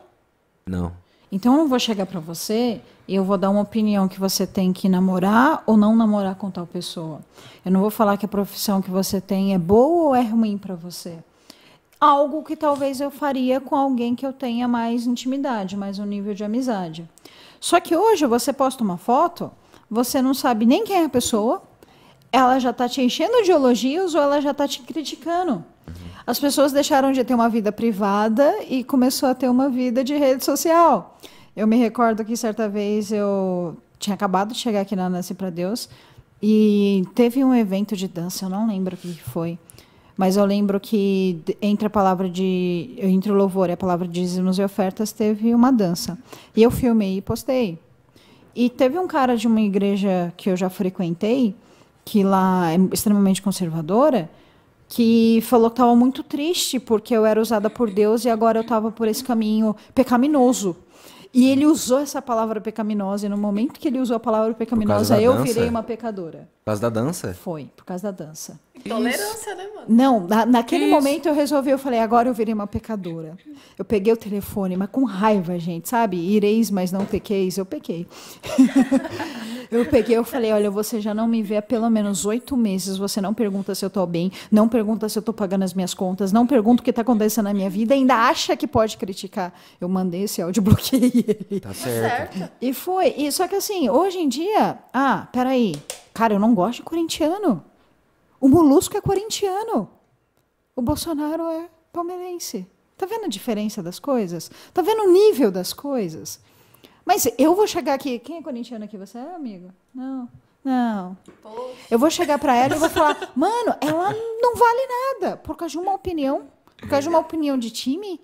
Não. Então eu não vou chegar para você e eu vou dar uma opinião que você tem que namorar ou não namorar com tal pessoa. Eu não vou falar que a profissão que você tem é boa ou é ruim para você algo que talvez eu faria com alguém que eu tenha mais intimidade, mais um nível de amizade. Só que hoje você posta uma foto, você não sabe nem quem é a pessoa, ela já está te enchendo de elogios ou ela já está te criticando. Uhum. As pessoas deixaram de ter uma vida privada e começou a ter uma vida de rede social. Eu me recordo que certa vez eu tinha acabado de chegar aqui na Nasce para Deus e teve um evento de dança, eu não lembro o que foi. Mas eu lembro que entre a palavra de. Entre o louvor e a palavra de dízimos e ofertas teve uma dança. E eu filmei e postei. E teve um cara de uma igreja que eu já frequentei, que lá é extremamente conservadora, que falou que estava muito triste porque eu era usada por Deus e agora eu estava por esse caminho pecaminoso. E ele usou essa palavra pecaminosa, e no momento que ele usou a palavra pecaminosa, eu dança? virei uma pecadora. Por causa da dança? Foi, por causa da dança tolerância né, mano? Não, na, naquele Isso. momento eu resolvi, eu falei, agora eu virei uma pecadora. Eu peguei o telefone, mas com raiva, gente, sabe? Ireis, mas não pequeis, eu pequei. eu peguei, eu falei, olha, você já não me vê há pelo menos oito meses, você não pergunta se eu tô bem, não pergunta se eu tô pagando as minhas contas, não pergunta o que tá acontecendo na minha vida, ainda acha que pode criticar. Eu mandei esse áudio, bloqueei ele. Tá certo. E foi, e, só que assim, hoje em dia, ah, peraí, cara, eu não gosto de corintiano. O Molusco é corintiano. O Bolsonaro é palmeirense. Está vendo a diferença das coisas? Está vendo o nível das coisas? Mas eu vou chegar aqui. Quem é corintiano aqui? Você é, amigo? Não. Não. Eu vou chegar para ela e vou falar: mano, ela não vale nada por causa de uma opinião, por causa de uma opinião de time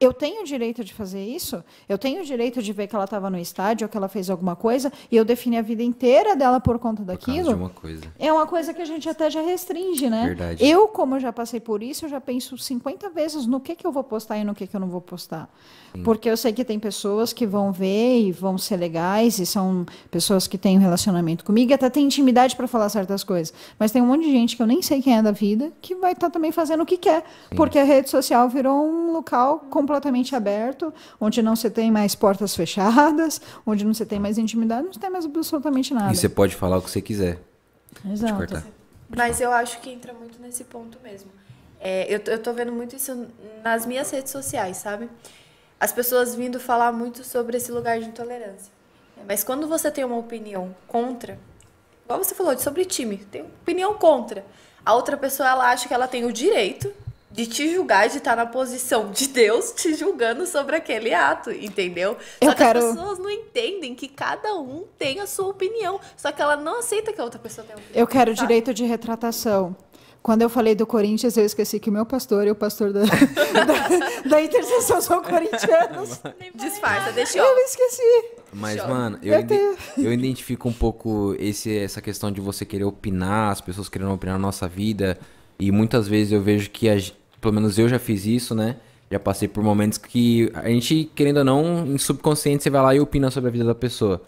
eu tenho o direito de fazer isso, eu tenho o direito de ver que ela estava no estádio, ou que ela fez alguma coisa, e eu defini a vida inteira dela por conta daquilo. É uma coisa. é uma coisa que a gente até já restringe, né? Verdade. Eu, como já passei por isso, eu já penso 50 vezes no que, que eu vou postar e no que, que eu não vou postar. Porque eu sei que tem pessoas que vão ver e vão ser legais, e são pessoas que têm um relacionamento comigo, e até tem intimidade para falar certas coisas. Mas tem um monte de gente que eu nem sei quem é da vida, que vai estar tá também fazendo o que quer. Sim. Porque a rede social virou um local completamente aberto, onde não se tem mais portas fechadas, onde não se tem mais intimidade, não se tem mais absolutamente nada. E você pode falar o que você quiser. Exato. Mas eu acho que entra muito nesse ponto mesmo. É, eu, eu tô vendo muito isso nas minhas redes sociais, sabe? as pessoas vindo falar muito sobre esse lugar de intolerância. Mas quando você tem uma opinião contra, igual você falou, sobre time, tem opinião contra. A outra pessoa ela acha que ela tem o direito de te julgar, de estar na posição de Deus te julgando sobre aquele ato, entendeu? Eu só que quero... as pessoas não entendem que cada um tem a sua opinião, só que ela não aceita que a outra pessoa tenha opinião. Eu quero sabe? Tá? direito de retratação. Quando eu falei do Corinthians, eu esqueci que o meu pastor e o pastor da, da, da intercessão são corintianos. Disfarça, deixa Eu esqueci. Mas, mano, eu, eu identifico um pouco esse, essa questão de você querer opinar, as pessoas querendo opinar na nossa vida. E muitas vezes eu vejo que, a, pelo menos eu já fiz isso, né? Já passei por momentos que a gente, querendo ou não, em subconsciente você vai lá e opina sobre a vida da pessoa.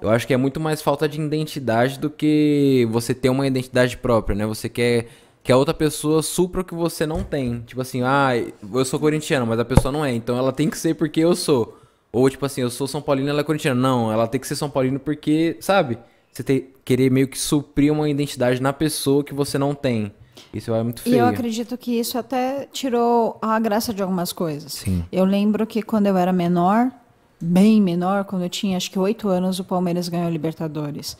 Eu acho que é muito mais falta de identidade do que você ter uma identidade própria, né? Você quer que a outra pessoa supra o que você não tem. Tipo assim, ah, eu sou corintiano, mas a pessoa não é, então ela tem que ser porque eu sou. Ou tipo assim, eu sou São Paulino, ela é corintiana. Não, ela tem que ser São Paulino porque, sabe? Você tem, querer meio que suprir uma identidade na pessoa que você não tem. Isso é muito feio. E eu acredito que isso até tirou a graça de algumas coisas. Sim. Eu lembro que quando eu era menor, bem menor, quando eu tinha acho que oito anos, o Palmeiras ganhou a Libertadores.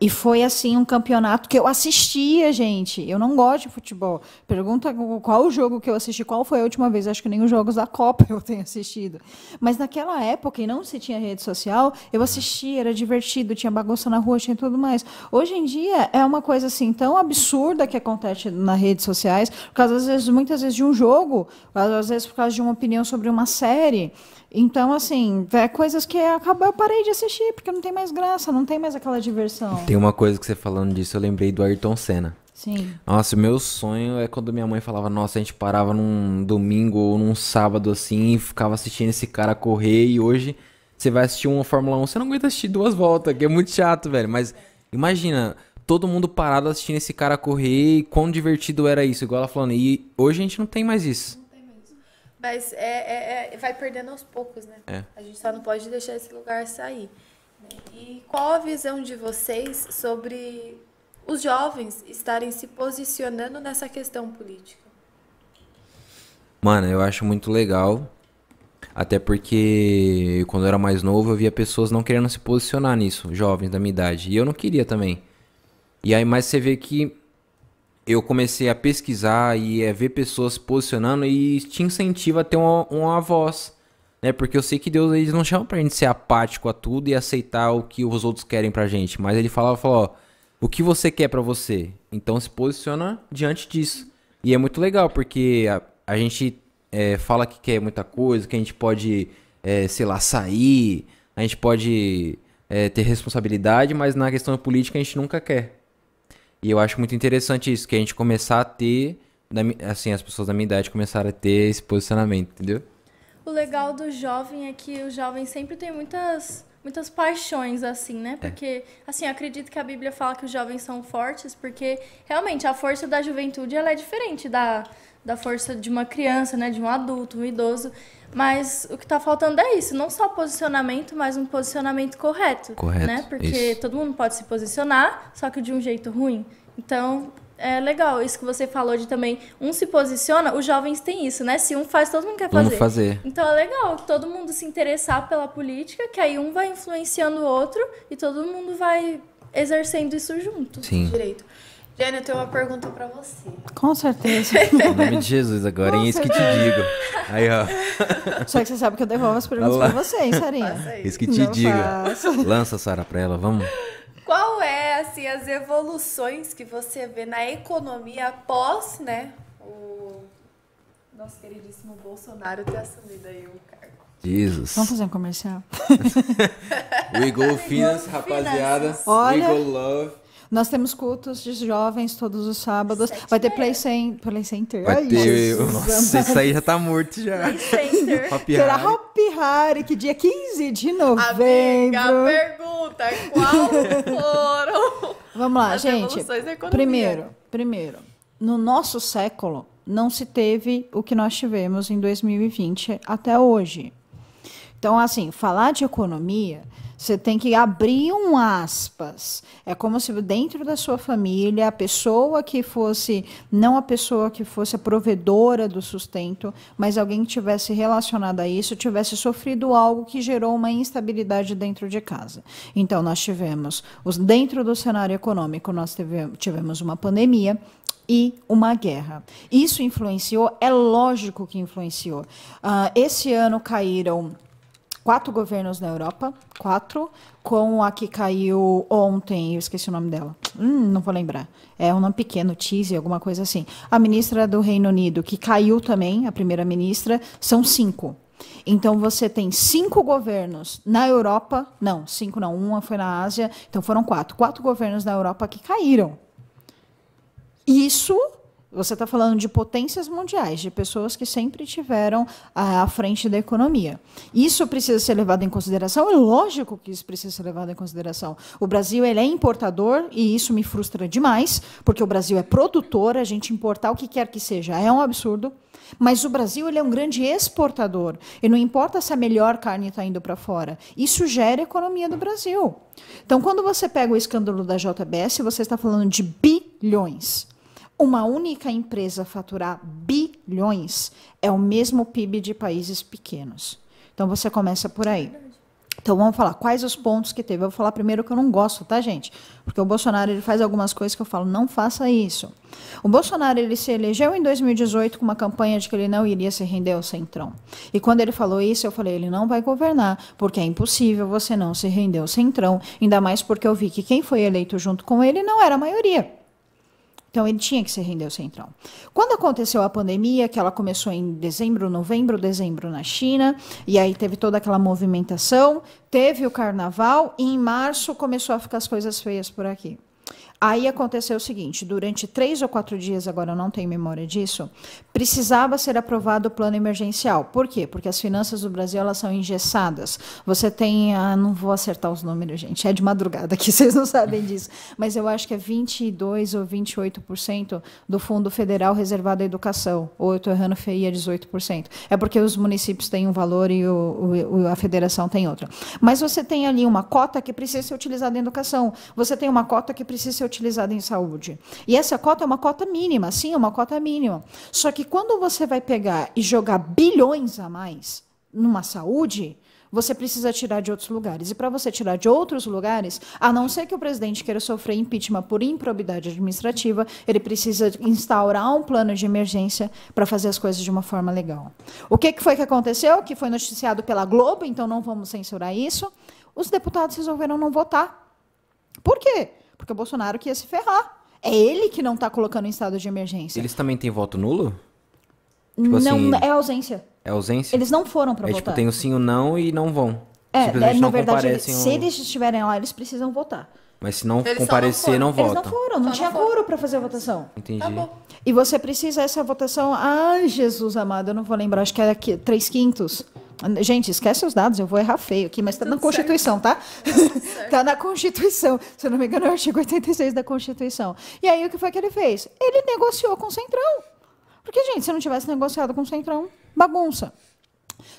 E foi assim um campeonato que eu assistia, gente. Eu não gosto de futebol. Pergunta qual o jogo que eu assisti, qual foi a última vez? Acho que nem os jogos da Copa eu tenho assistido. Mas naquela época, e não se tinha rede social, eu assistia, era divertido, tinha bagunça na rua, tinha tudo mais. Hoje em dia é uma coisa assim tão absurda que acontece nas redes sociais, por causa às vezes muitas vezes de um jogo, às vezes por causa de uma opinião sobre uma série. Então, assim, é coisas que acabou, eu parei de assistir, porque não tem mais graça, não tem mais aquela diversão. Tem uma coisa que você falando disso, eu lembrei do Ayrton Senna. Sim. Nossa, o meu sonho é quando minha mãe falava, nossa, a gente parava num domingo ou num sábado assim e ficava assistindo esse cara correr e hoje você vai assistir uma Fórmula 1, você não aguenta assistir duas voltas, que é muito chato, velho. Mas imagina, todo mundo parado assistindo esse cara correr e quão divertido era isso, igual ela falando. E hoje a gente não tem mais isso. Mas é, é, é, vai perdendo aos poucos, né? É. A gente só não pode deixar esse lugar sair. Né? E qual a visão de vocês sobre os jovens estarem se posicionando nessa questão política? Mano, eu acho muito legal. Até porque quando eu era mais novo eu via pessoas não querendo se posicionar nisso, jovens da minha idade. E eu não queria também. E aí, mas você vê que eu comecei a pesquisar e a é ver pessoas se posicionando e te incentiva a ter uma, uma voz. Né? Porque eu sei que Deus ele não chama pra gente ser apático a tudo e aceitar o que os outros querem pra gente. Mas ele falava, falou, ó, o que você quer para você? Então se posiciona diante disso. E é muito legal, porque a, a gente é, fala que quer muita coisa, que a gente pode, é, sei lá, sair, a gente pode é, ter responsabilidade, mas na questão política a gente nunca quer. E eu acho muito interessante isso, que a gente começar a ter, assim, as pessoas da minha idade começaram a ter esse posicionamento, entendeu? O legal do jovem é que o jovem sempre tem muitas muitas paixões, assim, né? É. Porque, assim, eu acredito que a Bíblia fala que os jovens são fortes, porque realmente a força da juventude ela é diferente da, da força de uma criança, né? De um adulto, um idoso. Mas o que está faltando é isso, não só posicionamento, mas um posicionamento correto. Né? Correto. Né? Porque isso. todo mundo pode se posicionar, só que de um jeito ruim. Então, é legal isso que você falou de também um se posiciona, os jovens têm isso, né? Se um faz, todo mundo quer fazer. Vamos fazer. Então é legal todo mundo se interessar pela política, que aí um vai influenciando o outro e todo mundo vai exercendo isso junto. Sim. Direito. Jânio, eu tenho uma pergunta para você. Com certeza. em nome de Jesus agora, Com é isso certeza. que te digo. Aí, ó. Só que você sabe que eu devolvo as perguntas para você, hein, Sarinha? É isso que te Não digo. Faço. Lança, Sara, para ela, vamos. Qual é, assim, as evoluções que você vê na economia após, né, o nosso queridíssimo Bolsonaro ter assumido aí o cargo? Jesus. Vamos fazer um comercial? We go finance, rapaziada. Olha, We go love. Nós temos cultos de jovens todos os sábados. Sete vai ter play, play Center. Vai Ai, ter. Nossa, isso aí já tá morto já. Play Center. Será Hopi Hari, que dia 15 de novembro. Amiga, pergunta: qual foram? Vamos lá, gente. Primeiro, primeiro, no nosso século não se teve o que nós tivemos em 2020 até hoje. Então, assim, falar de economia você tem que abrir um aspas. É como se dentro da sua família, a pessoa que fosse, não a pessoa que fosse a provedora do sustento, mas alguém que tivesse relacionado a isso, tivesse sofrido algo que gerou uma instabilidade dentro de casa. Então nós tivemos, os dentro do cenário econômico, nós tivemos uma pandemia, e uma guerra. Isso influenciou? É lógico que influenciou. Uh, esse ano caíram quatro governos na Europa, quatro, com a que caiu ontem, eu esqueci o nome dela, hum, não vou lembrar, é um nome pequeno, Tise, alguma coisa assim. A ministra do Reino Unido, que caiu também, a primeira-ministra, são cinco. Então você tem cinco governos na Europa, não, cinco não, uma foi na Ásia, então foram quatro, quatro governos na Europa que caíram. Isso você está falando de potências mundiais, de pessoas que sempre tiveram ah, à frente da economia. Isso precisa ser levado em consideração, é lógico que isso precisa ser levado em consideração. O Brasil ele é importador e isso me frustra demais, porque o Brasil é produtor, a gente importar o que quer que seja é um absurdo. Mas o Brasil ele é um grande exportador. E não importa se a melhor carne está indo para fora. Isso gera a economia do Brasil. Então, quando você pega o escândalo da JBS, você está falando de bilhões. Uma única empresa faturar bilhões é o mesmo PIB de países pequenos. Então você começa por aí. Então vamos falar quais os pontos que teve. Eu vou falar primeiro que eu não gosto, tá, gente? Porque o Bolsonaro ele faz algumas coisas que eu falo, não faça isso. O Bolsonaro ele se elegeu em 2018 com uma campanha de que ele não iria se render ao Centrão. E quando ele falou isso, eu falei, ele não vai governar, porque é impossível você não se render ao Centrão, ainda mais porque eu vi que quem foi eleito junto com ele não era a maioria. Então ele tinha que se render ao Centrão. Quando aconteceu a pandemia, que ela começou em dezembro, novembro, dezembro na China, e aí teve toda aquela movimentação, teve o carnaval, e em março começou a ficar as coisas feias por aqui. Aí aconteceu o seguinte: durante três ou quatro dias, agora eu não tenho memória disso, precisava ser aprovado o plano emergencial. Por quê? Porque as finanças do Brasil elas são engessadas. Você tem. Ah, não vou acertar os números, gente. É de madrugada que vocês não sabem disso. Mas eu acho que é 22 ou 28% do fundo federal reservado à educação. Ou eu estou errando feia, é 18%. É porque os municípios têm um valor e o, o, a federação tem outro. Mas você tem ali uma cota que precisa ser utilizada em educação. Você tem uma cota que precisa ser utilizada em saúde. E essa cota é uma cota mínima, sim, é uma cota mínima. Só que quando você vai pegar e jogar bilhões a mais numa saúde, você precisa tirar de outros lugares. E para você tirar de outros lugares, a não ser que o presidente queira sofrer impeachment por improbidade administrativa, ele precisa instaurar um plano de emergência para fazer as coisas de uma forma legal. O que, que foi que aconteceu? Que foi noticiado pela Globo, então não vamos censurar isso. Os deputados resolveram não votar. Por quê? Porque o Bolsonaro que ia se ferrar. É ele que não tá colocando em estado de emergência. Eles também têm voto nulo? Tipo não, assim, é ausência. É ausência? Eles não foram pra é, tipo, votar. Tipo, tem o sim, o não e não vão. É, é na verdade, um... se eles estiverem lá, eles precisam votar. Mas se não eles comparecer, não, não votam. Eles não foram, não só tinha coro para fazer a votação. Entendi. Tá e você precisa essa votação. Ai, Jesus amado, eu não vou lembrar, acho que era é aqui, 3 quintos. Gente, esquece os dados, eu vou errar feio aqui, mas está na Constituição, certo. tá? Está na Constituição. Se eu não me engano, é o artigo 86 da Constituição. E aí, o que foi que ele fez? Ele negociou com o Centrão. Porque, gente, se não tivesse negociado com o Centrão, bagunça.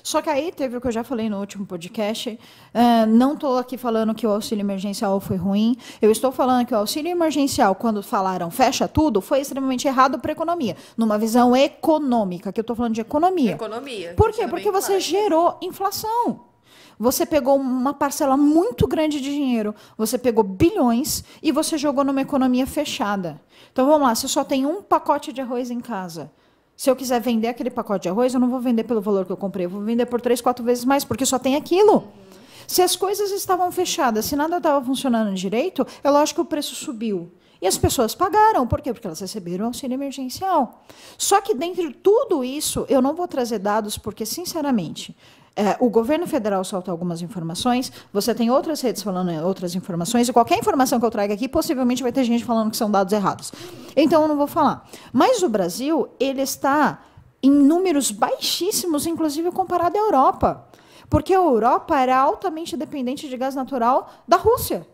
Só que aí teve o que eu já falei no último podcast. Uh, não estou aqui falando que o auxílio emergencial foi ruim. Eu estou falando que o auxílio emergencial, quando falaram fecha tudo, foi extremamente errado para a economia. Numa visão econômica, que eu estou falando de economia. Economia. Por quê? Porque você claro. gerou inflação. Você pegou uma parcela muito grande de dinheiro, você pegou bilhões e você jogou numa economia fechada. Então vamos lá, você só tem um pacote de arroz em casa se eu quiser vender aquele pacote de arroz, eu não vou vender pelo valor que eu comprei, eu vou vender por três, quatro vezes mais, porque só tem aquilo. Se as coisas estavam fechadas, se nada estava funcionando direito, é lógico que o preço subiu. E as pessoas pagaram. Por quê? Porque elas receberam auxílio emergencial. Só que, dentro de tudo isso, eu não vou trazer dados, porque, sinceramente, é, o governo federal solta algumas informações, você tem outras redes falando né, outras informações, e qualquer informação que eu traga aqui, possivelmente vai ter gente falando que são dados errados. Então eu não vou falar. Mas o Brasil, ele está em números baixíssimos, inclusive comparado à Europa. Porque a Europa era altamente dependente de gás natural da Rússia.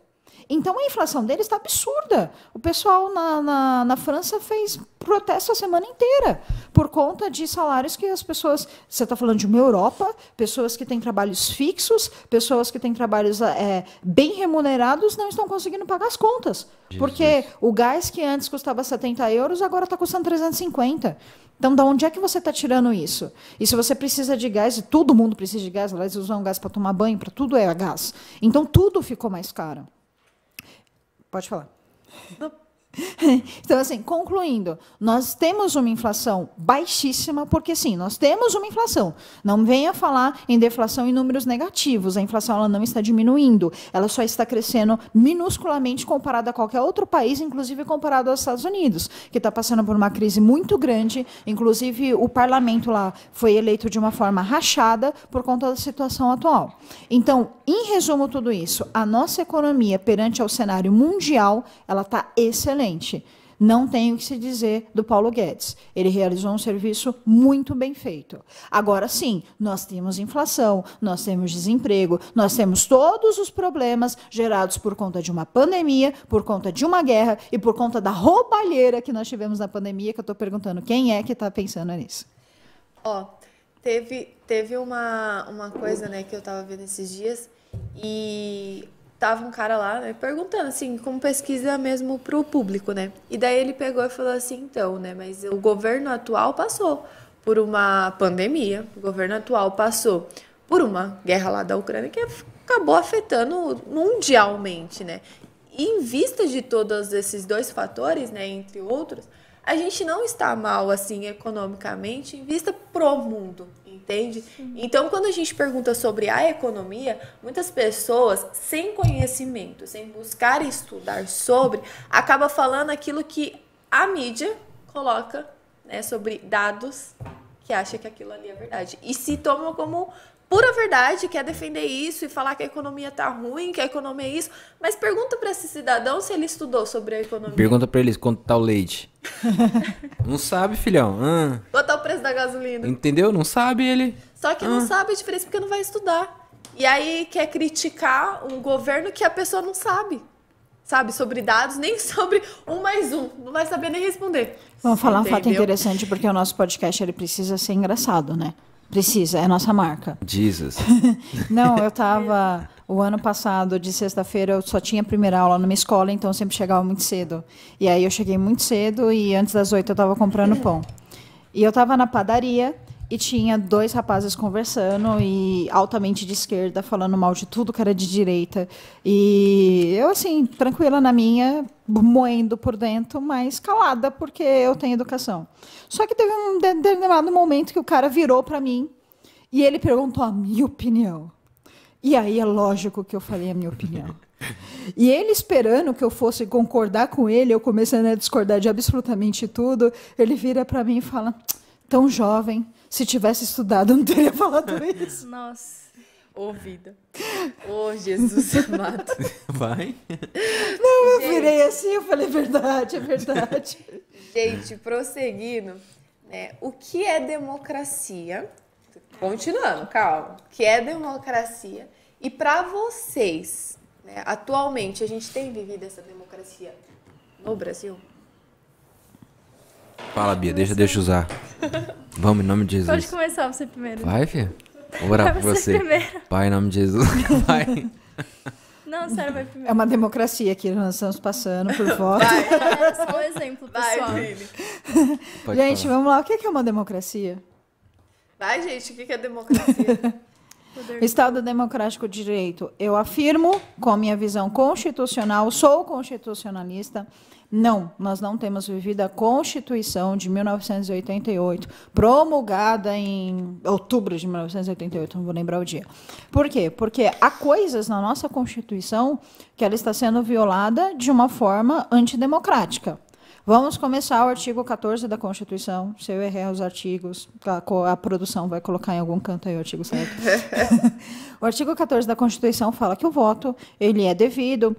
Então a inflação deles está absurda. O pessoal na, na, na, França fez protesto a semana inteira por conta de salários que as pessoas. Você está falando de uma Europa, pessoas que têm trabalhos fixos, pessoas que têm trabalhos é, bem remunerados não estão conseguindo pagar as contas. Jesus. Porque o gás que antes custava 70 euros agora está custando 350. Então, da onde é que você está tirando isso? E se você precisa de gás, e todo mundo precisa de gás, eles usam gás para tomar banho, para tudo é gás. Então, tudo ficou mais caro. Pode falar. Não, Então, assim, concluindo, nós temos uma inflação baixíssima, porque sim, nós temos uma inflação. Não venha falar em deflação em números negativos. A inflação ela não está diminuindo, ela só está crescendo minusculamente comparada a qualquer outro país, inclusive comparado aos Estados Unidos, que está passando por uma crise muito grande. Inclusive, o parlamento lá foi eleito de uma forma rachada por conta da situação atual. Então, em resumo, tudo isso, a nossa economia perante ao cenário mundial, ela está excelente excelente. Não tenho o que se dizer do Paulo Guedes. Ele realizou um serviço muito bem feito. Agora sim, nós temos inflação, nós temos desemprego, nós temos todos os problemas gerados por conta de uma pandemia, por conta de uma guerra e por conta da roubalheira que nós tivemos na pandemia, que eu estou perguntando quem é que está pensando nisso. Ó, teve, teve uma, uma coisa né, que eu estava vendo esses dias e tava um cara lá, né, perguntando, assim, como pesquisa mesmo pro público, né? E daí ele pegou e falou assim, então, né, mas o governo atual passou por uma pandemia, o governo atual passou por uma guerra lá da Ucrânia que acabou afetando mundialmente, né? E em vista de todos esses dois fatores, né, entre outros, a gente não está mal assim economicamente em vista pro mundo, entende? Sim. Então, quando a gente pergunta sobre a economia, muitas pessoas sem conhecimento, sem buscar estudar sobre, acaba falando aquilo que a mídia coloca, né, sobre dados que acha que aquilo ali é verdade e se toma como pura verdade, quer defender isso e falar que a economia tá ruim, que a economia é isso, mas pergunta para esse cidadão se ele estudou sobre a economia. Pergunta para eles quanto tá o leite. não sabe, filhão. Ah. Quanto tá o preço da gasolina? Entendeu? Não sabe ele. Só que ah. não sabe a diferença porque não vai estudar. E aí quer criticar um governo que a pessoa não sabe. Sabe, sobre dados, nem sobre um mais um. Não vai saber nem responder. Vamos falar Entendeu? um fato interessante, porque o nosso podcast ele precisa ser engraçado, né? Precisa, é nossa marca. Jesus. Não, eu estava. O ano passado, de sexta-feira, eu só tinha primeira aula numa escola, então eu sempre chegava muito cedo. E aí eu cheguei muito cedo e antes das oito eu estava comprando pão. E eu estava na padaria e tinha dois rapazes conversando e altamente de esquerda, falando mal de tudo que era de direita. E eu, assim, tranquila na minha, moendo por dentro, mas calada, porque eu tenho educação. Só que teve um determinado momento que o cara virou para mim e ele perguntou a minha opinião. E aí é lógico que eu falei a minha opinião. E ele esperando que eu fosse concordar com ele, eu começando a discordar de absolutamente tudo, ele vira para mim e fala: "Tão jovem, se tivesse estudado, eu não teria falado isso. Nossa. ouvida. Ô oh, Jesus amado. Vai? Não, eu Gente. virei assim, eu falei, é verdade, é verdade. Gente, prosseguindo, né, o que é democracia? Continuando, calma. O que é democracia? E para vocês, né, atualmente, a gente tem vivido essa democracia no Brasil? Fala, Bia, deixa, deixa usar. Vamos, em nome de Jesus. Pode começar você primeiro. Vai, filha. Vou orar por você. Primeiro. Pai, em nome de Jesus. Vai. Não, sério, vai primeiro. É uma democracia que nós estamos passando por voto. Vai, é só um exemplo, pessoal. Vai, gente, falar. vamos lá. O é que é uma democracia? Vai, gente, o que é democracia? Estado Democrático de Direito. Eu afirmo, com a minha visão constitucional, sou constitucionalista, não, nós não temos vivido a Constituição de 1988, promulgada em outubro de 1988, não vou lembrar o dia. Por quê? Porque há coisas na nossa Constituição que ela está sendo violada de uma forma antidemocrática. Vamos começar o artigo 14 da Constituição. Se eu errar os artigos, a, a, produção vai colocar em algum canto aí o artigo certo. o artigo 14 da Constituição fala que o voto ele é devido,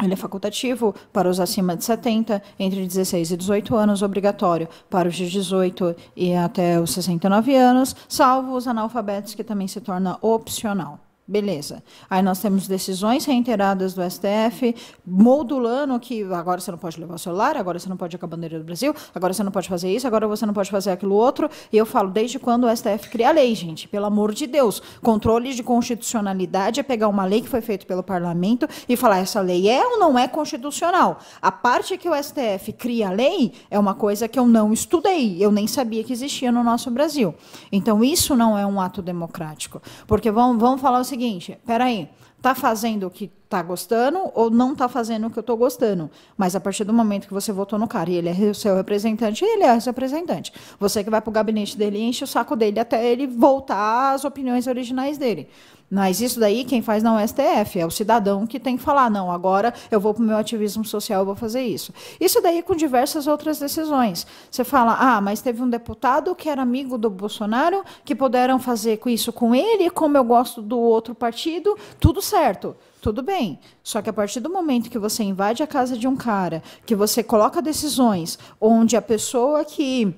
ele é facultativo para os acima de 70, entre 16 e 18 anos, obrigatório para os de 18 e até os 69 anos, salvo os analfabetos, que também se torna opcional. Beleza. Aí nós temos decisões reiteradas do STF, modulando que agora você não pode levar o celular, agora você não pode ir com a bandeira do Brasil, agora você não pode fazer isso, agora você não pode fazer aquilo outro. E eu falo, desde quando o STF cria lei, gente? Pelo amor de Deus. Controle de constitucionalidade é pegar uma lei que foi feita pelo parlamento e falar, essa lei é ou não é constitucional. A parte que o STF cria lei é uma coisa que eu não estudei, eu nem sabia que existia no nosso Brasil. Então, isso não é um ato democrático. Porque vamos, vamos falar o seguinte, peraí, tá fazendo o que tá gostando ou não tá fazendo o que eu tô gostando. Mas a partir do momento que você votou no cara e ele é o seu representante, ele é o seu representante. Você que vai pro gabinete dele e enche o saco dele até ele voltar às opiniões originais dele. Mas isso daí quem faz não é o STF, é o cidadão que tem que falar, não, agora eu vou para o meu ativismo social, eu vou fazer isso. Isso daí com diversas outras decisões. Você fala, ah, mas teve um deputado que era amigo do Bolsonaro, que puderam fazer isso com ele, como eu gosto do outro partido, tudo certo. Tudo bem. Só que a partir do momento que você invade a casa de um cara, que você coloca decisões onde a pessoa que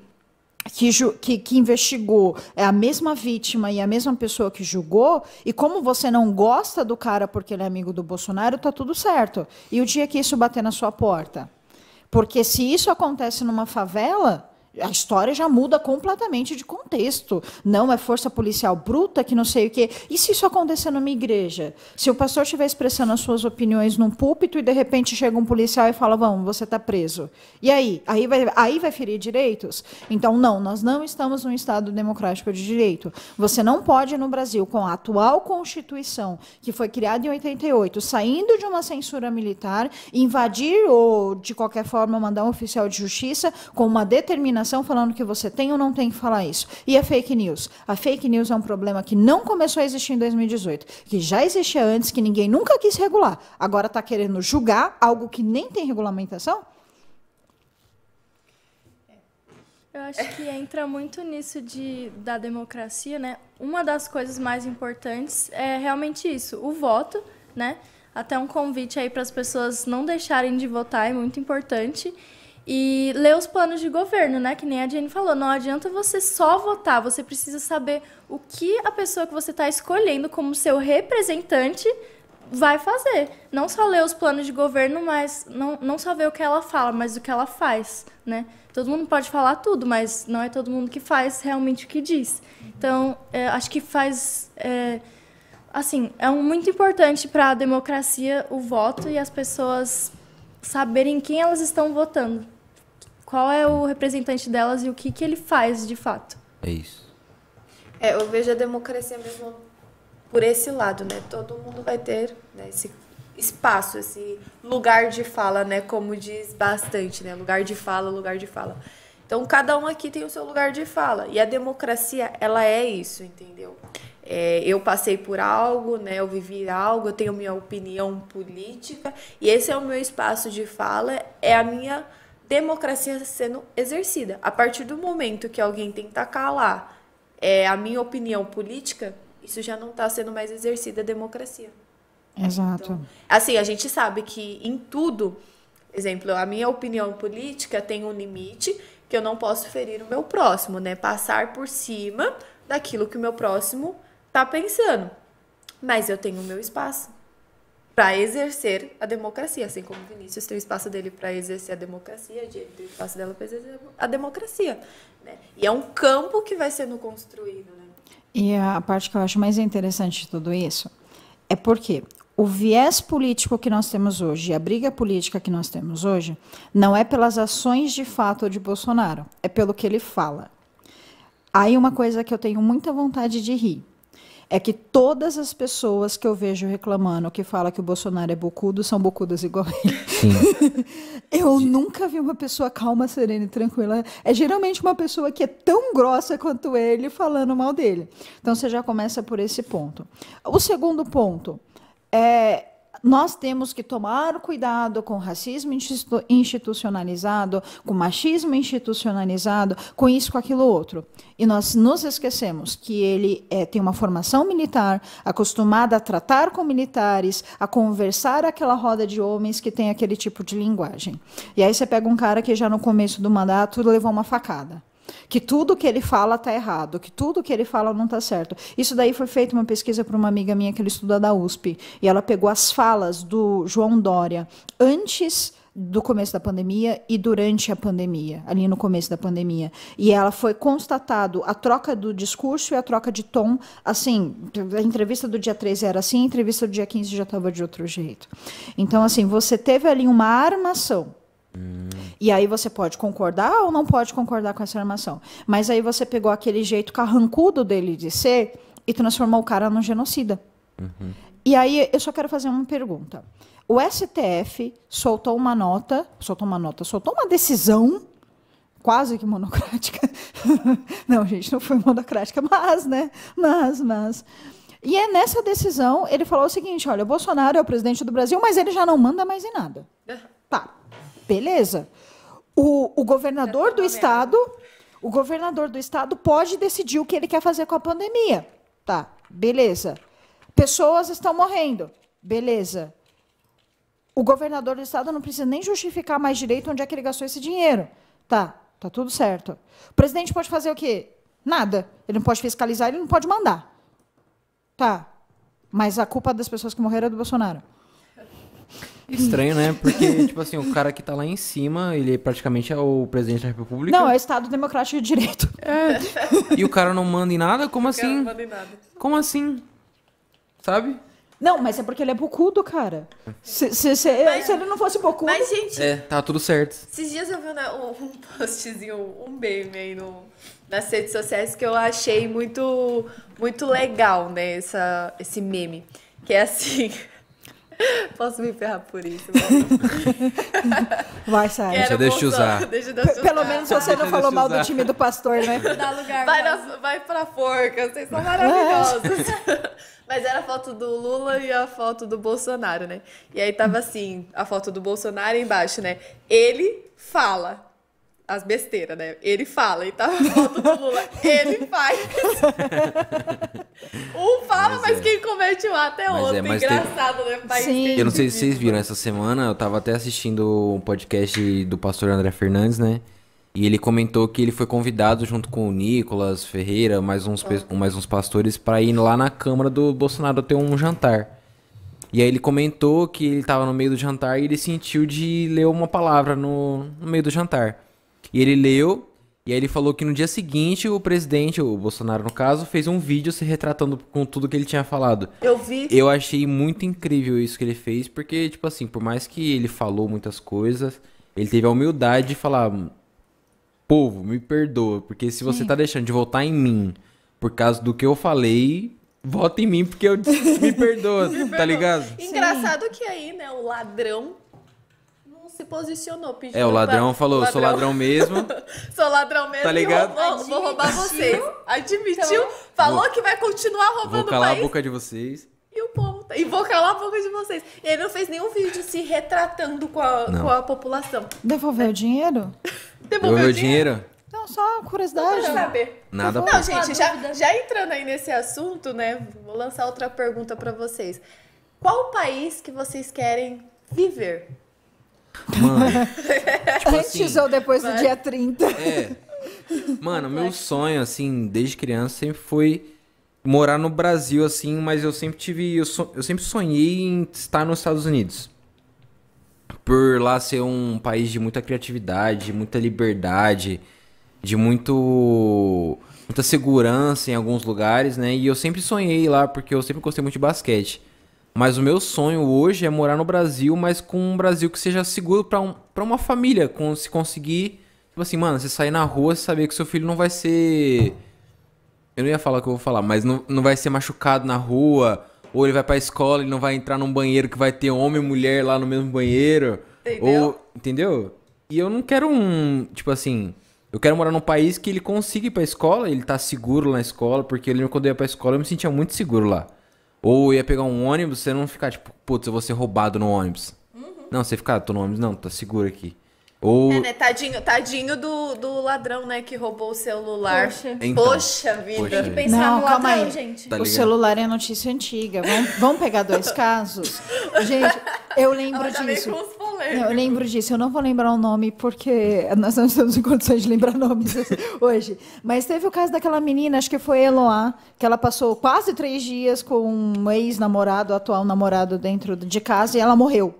que, que, que, investigou é a mesma vítima e a mesma pessoa que julgou, e como você não gosta do cara porque ele é amigo do Bolsonaro, tá tudo certo. E o dia que isso bater na sua porta? Porque se isso acontece numa favela, a história já muda completamente de contexto. Não é força policial bruta que não sei o quê. E se isso acontecer numa igreja? Se o pastor estiver expressando as suas opiniões num púlpito e de repente chega um policial e fala: "Vamos, você está preso". E aí, aí vai, aí vai ferir direitos? Então não, nós não estamos num estado democrático de direito. Você não pode no Brasil, com a atual Constituição que foi criada em 88, saindo de uma censura militar, invadir ou de qualquer forma mandar um oficial de justiça com uma determinação falando que você tem ou não tem que falar isso. E a é fake news? A fake news é um problema que não começou a existir em 2018, que já existia antes, que ninguém nunca quis regular. Agora está querendo julgar algo que nem tem regulamentação? Eu acho que entra muito nisso de, da democracia, né? Uma das coisas mais importantes é realmente isso, o voto, né? Até um convite aí para as pessoas não deixarem de votar é muito importante e ler os planos de governo, né? Que nem a Jane falou, não adianta você só votar, você precisa saber o que a pessoa que você está escolhendo como seu representante vai fazer. Não só ler os planos de governo, mas não, não só ver o que ela fala, mas o que ela faz, né? Todo mundo pode falar tudo, mas não é todo mundo que faz realmente o que diz. Então, é, acho que faz. É, assim, é um, muito importante para a democracia o voto e as pessoas saberem quem elas estão votando qual é o representante delas e o que, que ele faz de fato. É isso. É, eu vejo a democracia mesmo por esse lado, né? Todo mundo vai ter né, esse espaço, esse lugar de fala, né? Como diz bastante, né? Lugar de fala, lugar de fala. Então, cada um aqui tem o seu lugar de fala. E a democracia, ela é isso, entendeu? É, eu passei por algo, né? Eu vivi algo, eu tenho minha opinião política. E esse é o meu espaço de fala, é a minha democracia sendo exercida. A partir do momento que alguém tenta calar é, a minha opinião política, isso já não está sendo mais exercida a democracia. Exato. Então, assim, a gente sabe que em tudo, exemplo, a minha opinião política tem um limite que eu não posso ferir o meu próximo, né? Passar por cima daquilo que o meu próximo está pensando. Mas eu tenho o meu espaço para exercer a democracia, assim como Vinícius tem o espaço dele para exercer a democracia, a Diego tem o espaço dela para exercer a democracia. Né? E é um campo que vai sendo construído. Né? E a parte que eu acho mais interessante de tudo isso é porque o viés político que nós temos hoje, a briga política que nós temos hoje, não é pelas ações de fato de Bolsonaro, é pelo que ele fala. Aí uma coisa que eu tenho muita vontade de rir é que todas as pessoas que eu vejo reclamando que fala que o Bolsonaro é bocudo são bocudas igual ele. Sim. eu nunca vi uma pessoa calma, serena e tranquila. É geralmente uma pessoa que é tão grossa quanto ele falando mal dele. Então você já começa por esse ponto. O segundo ponto é nós temos que tomar cuidado com racismo institucionalizado, com machismo institucionalizado, com isso, com aquilo outro. E nós nos esquecemos que ele é, tem uma formação militar, acostumada a tratar com militares, a conversar aquela roda de homens que tem aquele tipo de linguagem. E aí você pega um cara que já no começo do mandato levou uma facada que tudo que ele fala está errado, que tudo que ele fala não está certo. Isso daí foi feito uma pesquisa para uma amiga minha que ele estuda da USP, e ela pegou as falas do João Dória antes do começo da pandemia e durante a pandemia, ali no começo da pandemia. E ela foi constatado a troca do discurso e a troca de tom, assim, a entrevista do dia 13 era assim, a entrevista do dia 15 já estava de outro jeito. Então, assim, você teve ali uma armação e aí você pode concordar ou não pode concordar com essa armação. Mas aí você pegou aquele jeito carrancudo dele de ser e transformou o cara num genocida. Uhum. E aí eu só quero fazer uma pergunta. O STF soltou uma nota, soltou uma nota, soltou uma decisão quase que monocrática. não, gente, não foi monocrática, mas, né? Mas, mas. E é nessa decisão ele falou o seguinte: olha, o Bolsonaro é o presidente do Brasil, mas ele já não manda mais em nada. Tá. Beleza. O, o governador do tá estado, o governador do estado pode decidir o que ele quer fazer com a pandemia. Tá, beleza. Pessoas estão morrendo. Beleza. O governador do estado não precisa nem justificar mais direito onde é que ele gastou esse dinheiro. Tá, tá tudo certo. O presidente pode fazer o quê? Nada. Ele não pode fiscalizar, ele não pode mandar. Tá. Mas a culpa das pessoas que morreram é do Bolsonaro. Estranho, né? Porque, tipo assim, o cara que tá lá em cima, ele é praticamente é o presidente da República. Não, é Estado Democrático de Direito. É. E o cara não manda em nada? Como assim? Cara não manda em nada. Como assim? Sabe? Não, mas é porque ele é bocudo, cara. Se, se, se, mas, se ele não fosse bocudo... Mas, gente... É, tá tudo certo. Esses dias eu vi um, um postzinho, um meme aí no, nas redes sociais que eu achei muito, muito legal, né? Essa, esse meme. Que é assim... Posso me ferrar por isso. Vai, Sara. Deixa, deixa usar. usar. Pelo menos você ah, não falou mal usar. do time do pastor, né? Dá lugar, vai, na, vai pra forca, vocês são maravilhosos. Mas era a foto do Lula e a foto do Bolsonaro, né? E aí tava assim, a foto do Bolsonaro embaixo, né? Ele fala as besteiras, né? Ele fala e tá a foto do Lula. Ele faz. um fala, mas, mas é. quem ato é mas é, outro. É, Engraçado, né? Sim. Eu não sei se vocês viram, essa semana eu tava até assistindo um podcast do pastor André Fernandes, né? E ele comentou que ele foi convidado junto com o Nicolas Ferreira, mais uns, oh. mais uns pastores, para ir lá na Câmara do Bolsonaro ter um jantar. E aí ele comentou que ele tava no meio do jantar e ele sentiu de ler uma palavra no, no meio do jantar. E ele leu, e aí ele falou que no dia seguinte o presidente, o Bolsonaro no caso, fez um vídeo se retratando com tudo que ele tinha falado. Eu vi. Eu achei muito incrível isso que ele fez, porque, tipo assim, por mais que ele falou muitas coisas, ele teve a humildade de falar: povo, me perdoa, porque se você Sim. tá deixando de votar em mim por causa do que eu falei, vota em mim porque eu me perdoa, me tá ligado? Engraçado Sim. que aí, né, o ladrão se posicionou, É, o ladrão pra... falou, ladrão. sou ladrão mesmo. sou ladrão mesmo. Tá ligado? Vou, vou, roubar vocês. Admitiu, então, falou vou, que vai continuar roubando vou calar o país. a boca de vocês. E o povo. Tá, e vou calar a boca de vocês. E ele não fez nenhum vídeo se retratando com a, com a população. Devolveu o dinheiro? Devolveu, o dinheiro? dinheiro? Não, só curiosidade. Não saber. Nada. Não, gente, já, já entrando aí nesse assunto, né? Vou lançar outra pergunta para vocês. Qual o país que vocês querem viver? Mano. tipo Antes assim, ou depois do dia 30. É. Mano, meu sonho, assim, desde criança, sempre foi morar no Brasil, assim, mas eu sempre tive. Eu, so, eu sempre sonhei em estar nos Estados Unidos. Por lá ser um país de muita criatividade, muita liberdade, de muito. muita segurança em alguns lugares, né? E eu sempre sonhei lá, porque eu sempre gostei muito de basquete. Mas o meu sonho hoje é morar no Brasil, mas com um Brasil que seja seguro para um, pra uma família, com, se conseguir. Tipo assim, mano, você sair na rua, e saber que seu filho não vai ser. Eu não ia falar o que eu vou falar, mas não, não vai ser machucado na rua, ou ele vai pra escola e não vai entrar num banheiro que vai ter homem e mulher lá no mesmo banheiro. Entendeu? Ou. Entendeu? E eu não quero um. Tipo assim. Eu quero morar num país que ele consiga ir pra escola, ele tá seguro lá na escola, porque ele quando eu ia pra escola eu me sentia muito seguro lá. Ou ia pegar um ônibus, você não ficar tipo, putz, eu vou ser roubado no ônibus. Uhum. Não, você ficar, ah, tô no ônibus, não, tá seguro aqui. Ou... É, né? Tadinho, tadinho do, do ladrão, né? Que roubou o celular. Poxa, então, poxa vida. Poxa. Tem que pensar Não, no ladrão, aí. gente. Tá o celular é notícia antiga. Vamos, vamos pegar dois casos? Gente, eu lembro tá disso. Eu lembro disso. Eu não vou lembrar o nome porque nós não estamos em condições de lembrar nomes hoje. Mas teve o caso daquela menina, acho que foi Eloá, que ela passou quase três dias com um ex-namorado, atual namorado, dentro de casa e ela morreu.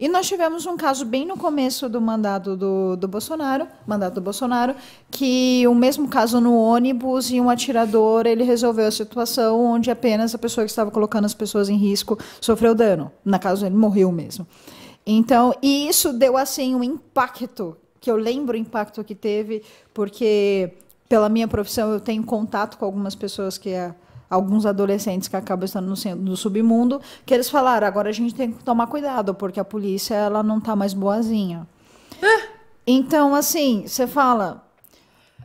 E nós tivemos um caso bem no começo do mandato do, do Bolsonaro, mandato do Bolsonaro, que o mesmo caso no ônibus e um atirador, ele resolveu a situação onde apenas a pessoa que estava colocando as pessoas em risco sofreu dano. Na caso, ele morreu mesmo. Então, e isso deu assim um impacto, que eu lembro o impacto que teve, porque pela minha profissão eu tenho contato com algumas pessoas que é alguns adolescentes que acabam estando no, no submundo, que eles falaram, agora a gente tem que tomar cuidado, porque a polícia ela não tá mais boazinha. Ah. Então, assim, você fala,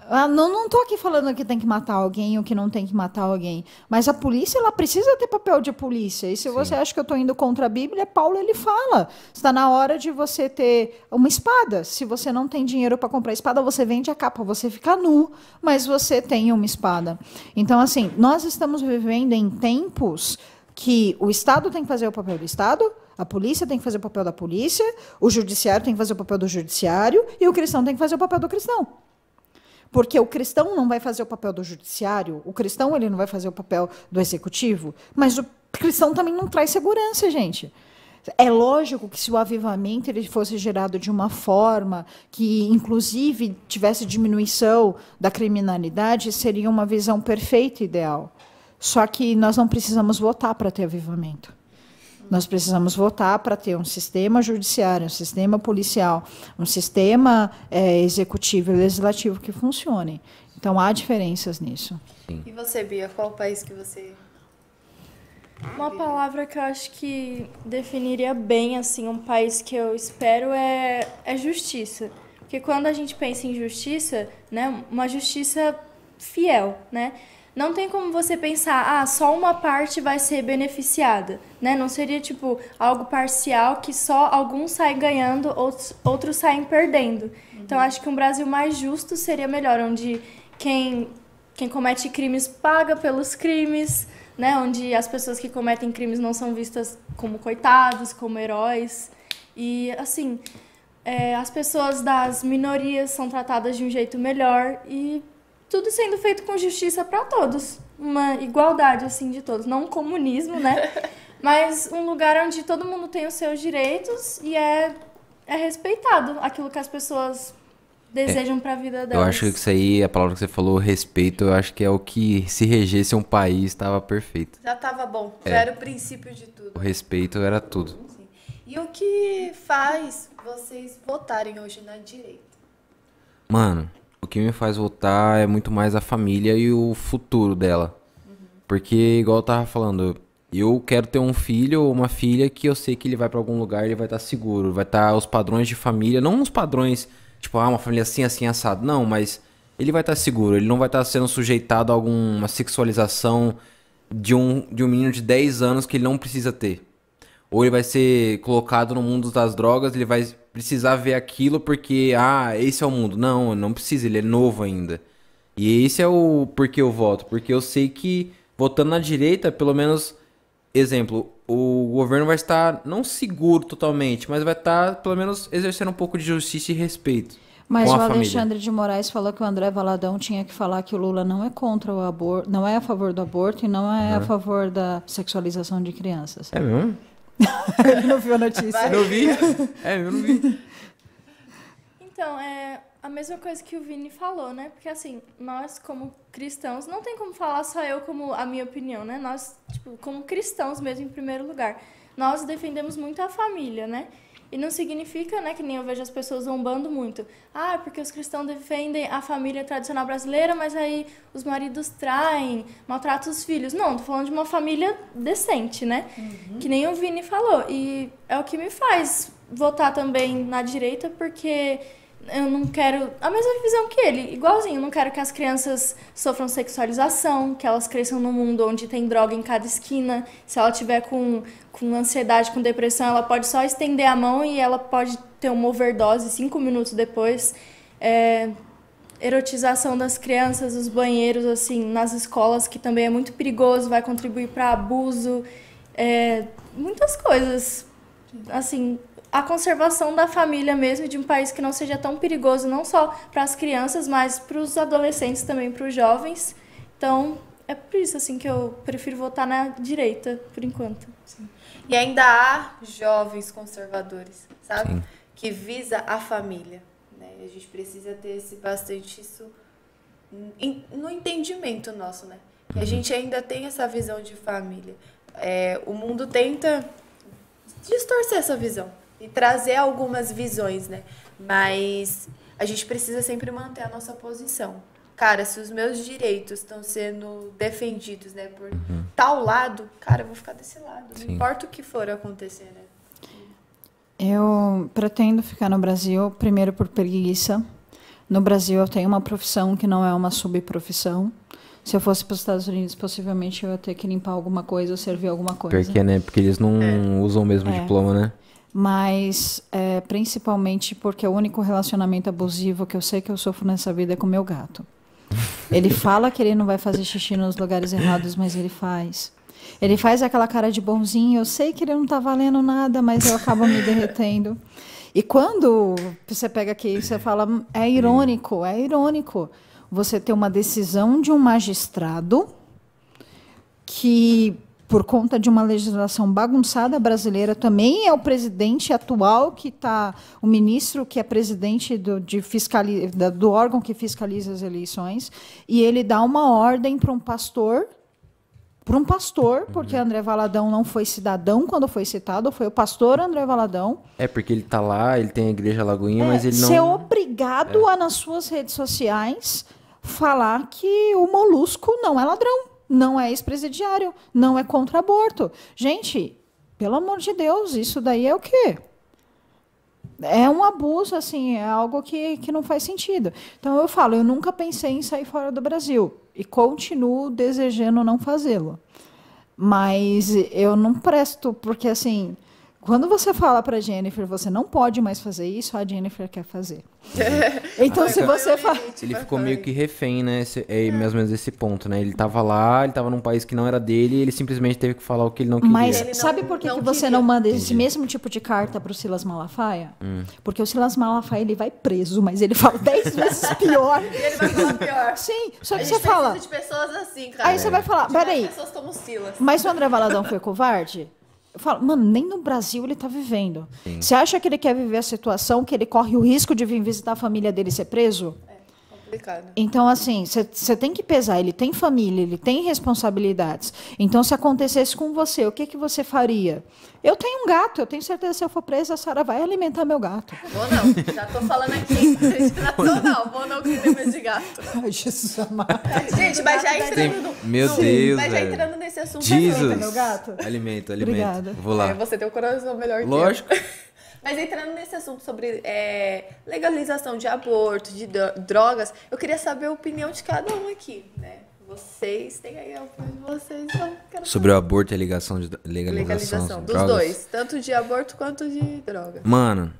ah, não, não tô aqui falando que tem que matar alguém ou que não tem que matar alguém. Mas a polícia, ela precisa ter papel de polícia. E se Sim. você acha que eu estou indo contra a Bíblia, Paulo, ele fala. Está na hora de você ter uma espada. Se você não tem dinheiro para comprar espada, você vende a capa. Você fica nu, mas você tem uma espada. Então, assim, nós estamos vivendo em tempos que o Estado tem que fazer o papel do Estado, a polícia tem que fazer o papel da polícia, o judiciário tem que fazer o papel do judiciário e o cristão tem que fazer o papel do cristão. Porque o cristão não vai fazer o papel do judiciário, o cristão ele não vai fazer o papel do executivo, mas o cristão também não traz segurança, gente. É lógico que se o avivamento ele fosse gerado de uma forma que, inclusive, tivesse diminuição da criminalidade, seria uma visão perfeita e ideal. Só que nós não precisamos votar para ter avivamento. Nós precisamos votar para ter um sistema judiciário, um sistema policial, um sistema é, executivo e legislativo que funcione. Então há diferenças nisso. E você, Bia, qual país que você uma palavra que eu acho que definiria bem assim um país que eu espero é, é justiça. Porque quando a gente pensa em justiça, né, uma justiça fiel, né? não tem como você pensar, ah, só uma parte vai ser beneficiada, né? Não seria tipo algo parcial que só alguns saem ganhando, outros, outros saem perdendo. Então, uhum. Então acho que um Brasil mais justo seria melhor, onde quem, quem comete crimes paga pelos crimes, né? Onde as pessoas que cometem crimes não são vistas como coitados, como heróis. E assim, é, as pessoas das minorias são tratadas de um jeito melhor e tudo sendo feito com justiça para todos, uma igualdade assim de todos, não um comunismo, né? Mas um lugar onde todo mundo tem os seus direitos e é, é respeitado aquilo que as pessoas desejam é, para a vida delas. Eu acho que isso aí, a palavra que você falou, respeito, eu acho que é o que se regesse um país estava perfeito. Já estava bom, já é. era o princípio de tudo. O respeito era tudo. E o que faz vocês votarem hoje na direita? Mano, que me faz voltar é muito mais a família e o futuro dela. Uhum. Porque, igual eu tava falando, eu quero ter um filho ou uma filha que eu sei que ele vai para algum lugar, ele vai estar tá seguro, vai estar tá os padrões de família, não os padrões, tipo, ah, uma família assim, assim, assado. Não, mas ele vai estar tá seguro, ele não vai estar tá sendo sujeitado a alguma sexualização de um, de um menino de 10 anos que ele não precisa ter. Ou ele vai ser colocado no mundo das drogas, ele vai precisar ver aquilo porque, ah, esse é o mundo. Não, não precisa, ele é novo ainda. E esse é o porquê eu voto, porque eu sei que votando na direita, pelo menos, exemplo, o governo vai estar não seguro totalmente, mas vai estar pelo menos exercendo um pouco de justiça e respeito. Mas o Alexandre família. de Moraes falou que o André Valadão tinha que falar que o Lula não é contra o aborto, não é a favor do aborto e não é uhum. a é? favor da sexualização de crianças. É mesmo? ele não viu a notícia. Não vi? É, eu não vi. Então, é a mesma coisa que o Vini falou, né? Porque assim, nós como cristãos, não tem como falar só eu como a minha opinião, né? Nós, tipo, como cristãos mesmo em primeiro lugar, nós defendemos muito a família, né? E não significa, né, que nem eu vejo as pessoas zombando muito. Ah, porque os cristãos defendem a família tradicional brasileira, mas aí os maridos traem, maltratam os filhos. Não, tô falando de uma família decente, né? Uhum. Que nem o Vini falou. E é o que me faz votar também na direita, porque eu não quero a mesma visão que ele, igualzinho, eu não quero que as crianças sofram sexualização, que elas cresçam num mundo onde tem droga em cada esquina. Se ela tiver com, com ansiedade, com depressão, ela pode só estender a mão e ela pode ter uma overdose cinco minutos depois. É, erotização das crianças, os banheiros assim nas escolas, que também é muito perigoso, vai contribuir para abuso, é, muitas coisas assim a conservação da família mesmo de um país que não seja tão perigoso não só para as crianças, mas para os adolescentes também, para os jovens. Então, é por isso assim que eu prefiro votar na direita por enquanto. Sim. E ainda há jovens conservadores, sabe? Sim. Que visa a família, né? A gente precisa ter esse bastante isso no entendimento nosso, né? Que a uhum. gente ainda tem essa visão de família. É, o mundo tenta distorcer essa visão e trazer algumas visões, né? Mas a gente precisa sempre manter a nossa posição. Cara, se os meus direitos estão sendo defendidos, né, por uhum. tal lado, cara, eu vou ficar desse lado. Sim. Não importa o que for acontecer, né? Eu pretendo ficar no Brasil, primeiro por preguiça. No Brasil eu tenho uma profissão que não é uma subprofissão. Se eu fosse para os Estados Unidos, possivelmente eu ia ter que limpar alguma coisa, servir alguma coisa. Porque, né? Porque eles não é. usam o mesmo é. diploma, né? mas é, principalmente porque é o único relacionamento abusivo que eu sei que eu sofro nessa vida é com meu gato. Ele fala que ele não vai fazer xixi nos lugares errados, mas ele faz. Ele faz aquela cara de bonzinho, eu sei que ele não está valendo nada, mas eu acabo me derretendo. E quando você pega aqui, você fala, é irônico, é irônico você ter uma decisão de um magistrado que por conta de uma legislação bagunçada brasileira, também é o presidente atual que está, o ministro que é presidente do, de do órgão que fiscaliza as eleições, e ele dá uma ordem para um pastor, para um pastor, uhum. porque André Valadão não foi cidadão quando foi citado, foi o pastor André Valadão. É, porque ele está lá, ele tem a igreja Lagoinha, é, mas ele não... Ser é obrigado é. a, nas suas redes sociais, falar que o Molusco não é ladrão não é ex-presidiário, não é contra aborto. Gente, pelo amor de Deus, isso daí é o quê? É um abuso, assim, é algo que, que não faz sentido. Então eu falo, eu nunca pensei em sair fora do Brasil e continuo desejando não fazê-lo. Mas eu não presto, porque assim, quando você fala para Jennifer, você não pode mais fazer isso, a Jennifer quer fazer. então, ah, se você fala. Ele ficou meio que refém, né? Esse, é, é mais ou menos esse ponto, né? Ele tava lá, ele tava num país que não era dele, e ele simplesmente teve que falar o que ele não queria. Mas não, sabe por que, que você não manda esse Entendi. mesmo tipo de carta pro Silas Malafaia? Hum. Porque o Silas Malafaia, ele vai preso, mas ele fala dez vezes pior. ele vai falar pior. Sim, só que você fala. de pessoas assim, cara. Aí é. você vai falar, peraí. pessoas como Silas. Mas o André Valadão foi covarde? falo, mano, nem no Brasil ele está vivendo. Sim. Você acha que ele quer viver a situação que ele corre o risco de vir visitar a família dele e ser preso? Então, assim, você tem que pesar. Ele tem família, ele tem responsabilidades. Então, se acontecesse com você, o que, que você faria? Eu tenho um gato, eu tenho certeza que se eu for presa, a Sara vai alimentar meu gato. Vou não, já tô falando aqui. Não, não, vou não que mais de gato. Ai, Jesus amado. Gente, mas já entrando Meu no, Deus, Mas já entrando nesse assunto, Jesus. alimenta meu gato. Alimento, alimento. Obrigada. Vou lá. É, você tem o coração melhor Lógico. que Lógico. Mas entrando nesse assunto sobre é, legalização de aborto, de drogas, eu queria saber a opinião de cada um aqui, né? Vocês têm aí a opinião de vocês. Sobre falar. o aborto e a ligação de legalização, legalização dos drogas. dois, tanto de aborto quanto de drogas. Mano,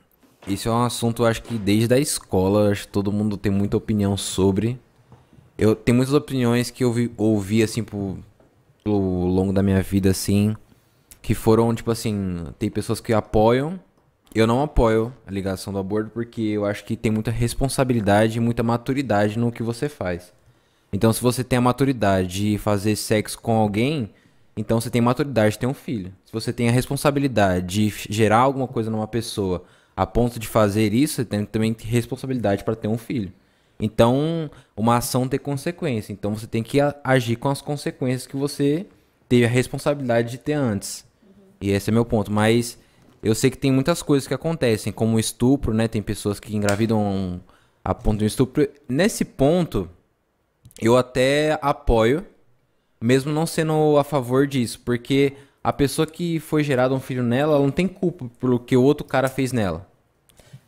isso é um assunto, acho que desde a escola, acho que todo mundo tem muita opinião sobre. Eu tenho muitas opiniões que eu vi, ouvi assim por, pelo longo da minha vida assim, que foram tipo assim, tem pessoas que apoiam eu não apoio a ligação do aborto porque eu acho que tem muita responsabilidade e muita maturidade no que você faz. Então, se você tem a maturidade de fazer sexo com alguém, então você tem maturidade de ter um filho. Se você tem a responsabilidade de gerar alguma coisa numa pessoa a ponto de fazer isso, você tem também responsabilidade para ter um filho. Então, uma ação tem consequência. Então, você tem que agir com as consequências que você teve a responsabilidade de ter antes. E esse é meu ponto. Mas eu sei que tem muitas coisas que acontecem, como estupro, né? Tem pessoas que engravidam a ponto de um estupro. Nesse ponto, eu até apoio, mesmo não sendo a favor disso, porque a pessoa que foi gerado um filho nela, ela não tem culpa pelo que o outro cara fez nela.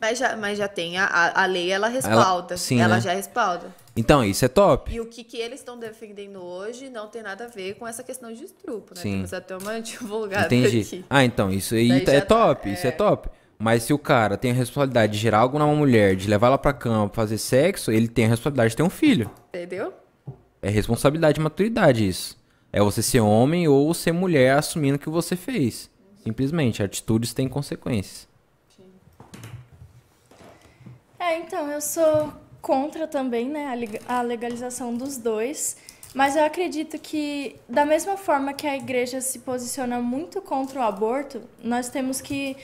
Mas já, mas já tem, a, a lei ela respalda. Ela, sim, ela né? já respalda. Então, isso é top. E o que, que eles estão defendendo hoje não tem nada a ver com essa questão de estrupo, né? Sim. Temos até uma divulgada Entendi. aqui. Ah, então, isso aí é tá, top, tá, isso é, é top. Mas se o cara tem a responsabilidade de gerar algo na mulher, de levar ela pra cama, fazer sexo, ele tem a responsabilidade de ter um filho. Entendeu? É responsabilidade e maturidade isso. É você ser homem ou ser mulher assumindo o que você fez. Simplesmente, atitudes têm consequências. É, então, eu sou contra também né, a legalização dos dois, mas eu acredito que, da mesma forma que a igreja se posiciona muito contra o aborto, nós temos que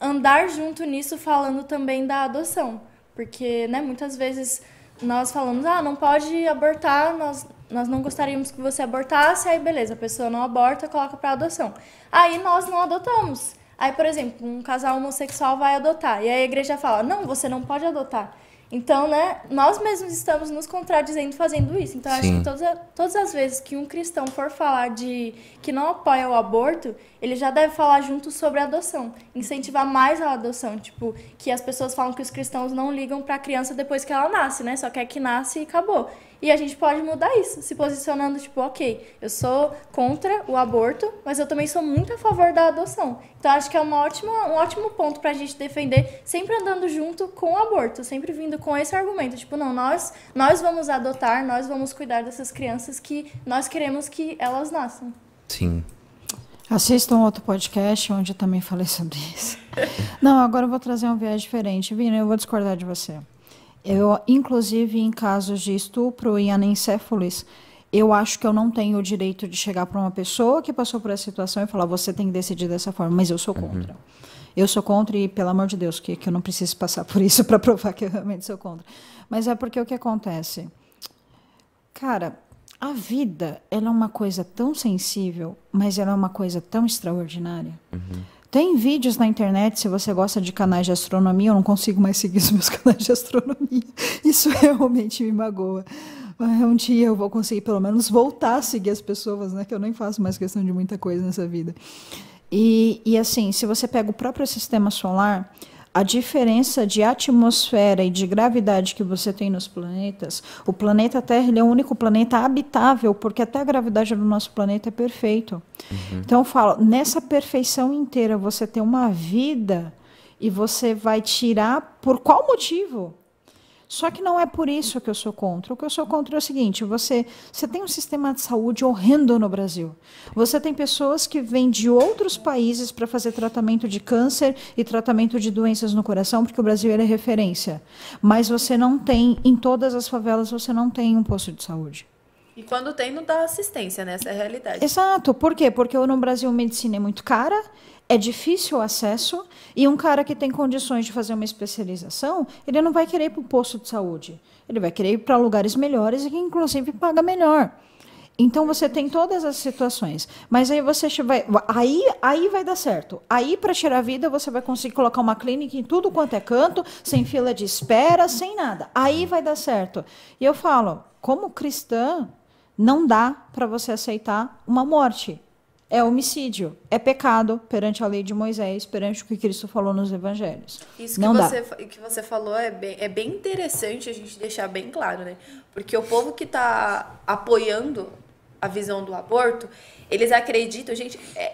andar junto nisso falando também da adoção. Porque né, muitas vezes nós falamos, ah, não pode abortar, nós, nós não gostaríamos que você abortasse, aí beleza, a pessoa não aborta, coloca para adoção. Aí nós não adotamos. Aí, por exemplo, um casal homossexual vai adotar, e aí a igreja fala, não, você não pode adotar. Então, né, nós mesmos estamos nos contradizendo fazendo isso. Então, acho que todas, todas as vezes que um cristão for falar de que não apoia o aborto, ele já deve falar junto sobre a adoção, incentivar mais a adoção, tipo, que as pessoas falam que os cristãos não ligam para a criança depois que ela nasce, né? Só quer que nasce e acabou. E a gente pode mudar isso, se posicionando tipo, ok, eu sou contra o aborto, mas eu também sou muito a favor da adoção. Então acho que é uma ótima, um ótimo ponto para a gente defender, sempre andando junto com o aborto, sempre vindo com esse argumento, tipo, não, nós, nós vamos adotar, nós vamos cuidar dessas crianças que nós queremos que elas nasçam. Sim. Assistam outro podcast onde eu também falei sobre isso. não, agora eu vou trazer um viés diferente. Vini, eu vou discordar de você. Eu, inclusive, em casos de estupro e anencéfalos, eu acho que eu não tenho o direito de chegar para uma pessoa que passou por essa situação e falar, você tem que decidir dessa forma, mas eu sou uhum. contra. Uhum. Eu sou contra e, pelo amor de Deus, que, que eu não preciso passar por isso para provar que eu realmente sou contra. Mas é porque o que acontece? Cara, a vida, ela é uma coisa tão sensível, mas ela é uma coisa tão extraordinária. Uhum tem vídeos na internet, se você gosta de canais de astronomia, eu não consigo mais seguir os meus canais de astronomia. Isso realmente me magoa. Ah, um dia eu vou conseguir pelo menos voltar a seguir as pessoas, né? Que eu nem faço mais questão de muita coisa nessa vida. E, e assim, se você pega o próprio sistema solar, a diferença de atmosfera e de gravidade que você tem nos planetas, o planeta Terra é o único planeta habitável, porque até a gravidade do nosso planeta é perfeito. Uhum. Então eu falo, nessa perfeição inteira você tem uma vida e você vai tirar por qual motivo? Só que não é por isso que eu sou contra. O que eu sou contra é o seguinte: você, você tem um sistema de saúde horrendo no Brasil. Você tem pessoas que vêm de outros países para fazer tratamento de câncer e tratamento de doenças no coração, porque o Brasil é referência. Mas você não tem, em todas as favelas, você não tem um posto de saúde. E quando tem, não dá assistência, né? Essa é a realidade. Exato. Por quê? Porque no Brasil a medicina é muito cara, é difícil o acesso, e um cara que tem condições de fazer uma especialização, ele não vai querer ir para o posto de saúde. Ele vai querer ir para lugares melhores e que, inclusive, paga melhor. Então você tem todas as situações, mas aí você vai, aí, aí vai dar certo. Aí para tirar a vida você vai conseguir colocar uma clínica em tudo quanto é canto, sem fila de espera, sem nada. Aí vai dar certo. E eu falo, como cristã, não dá para você aceitar uma morte. É homicídio, é pecado perante a lei de Moisés, perante o que Cristo falou nos evangelhos. Isso Não que, dá. Você, que você falou é bem, é bem interessante a gente deixar bem claro, né? Porque o povo que está apoiando a visão do aborto, eles acreditam, gente. É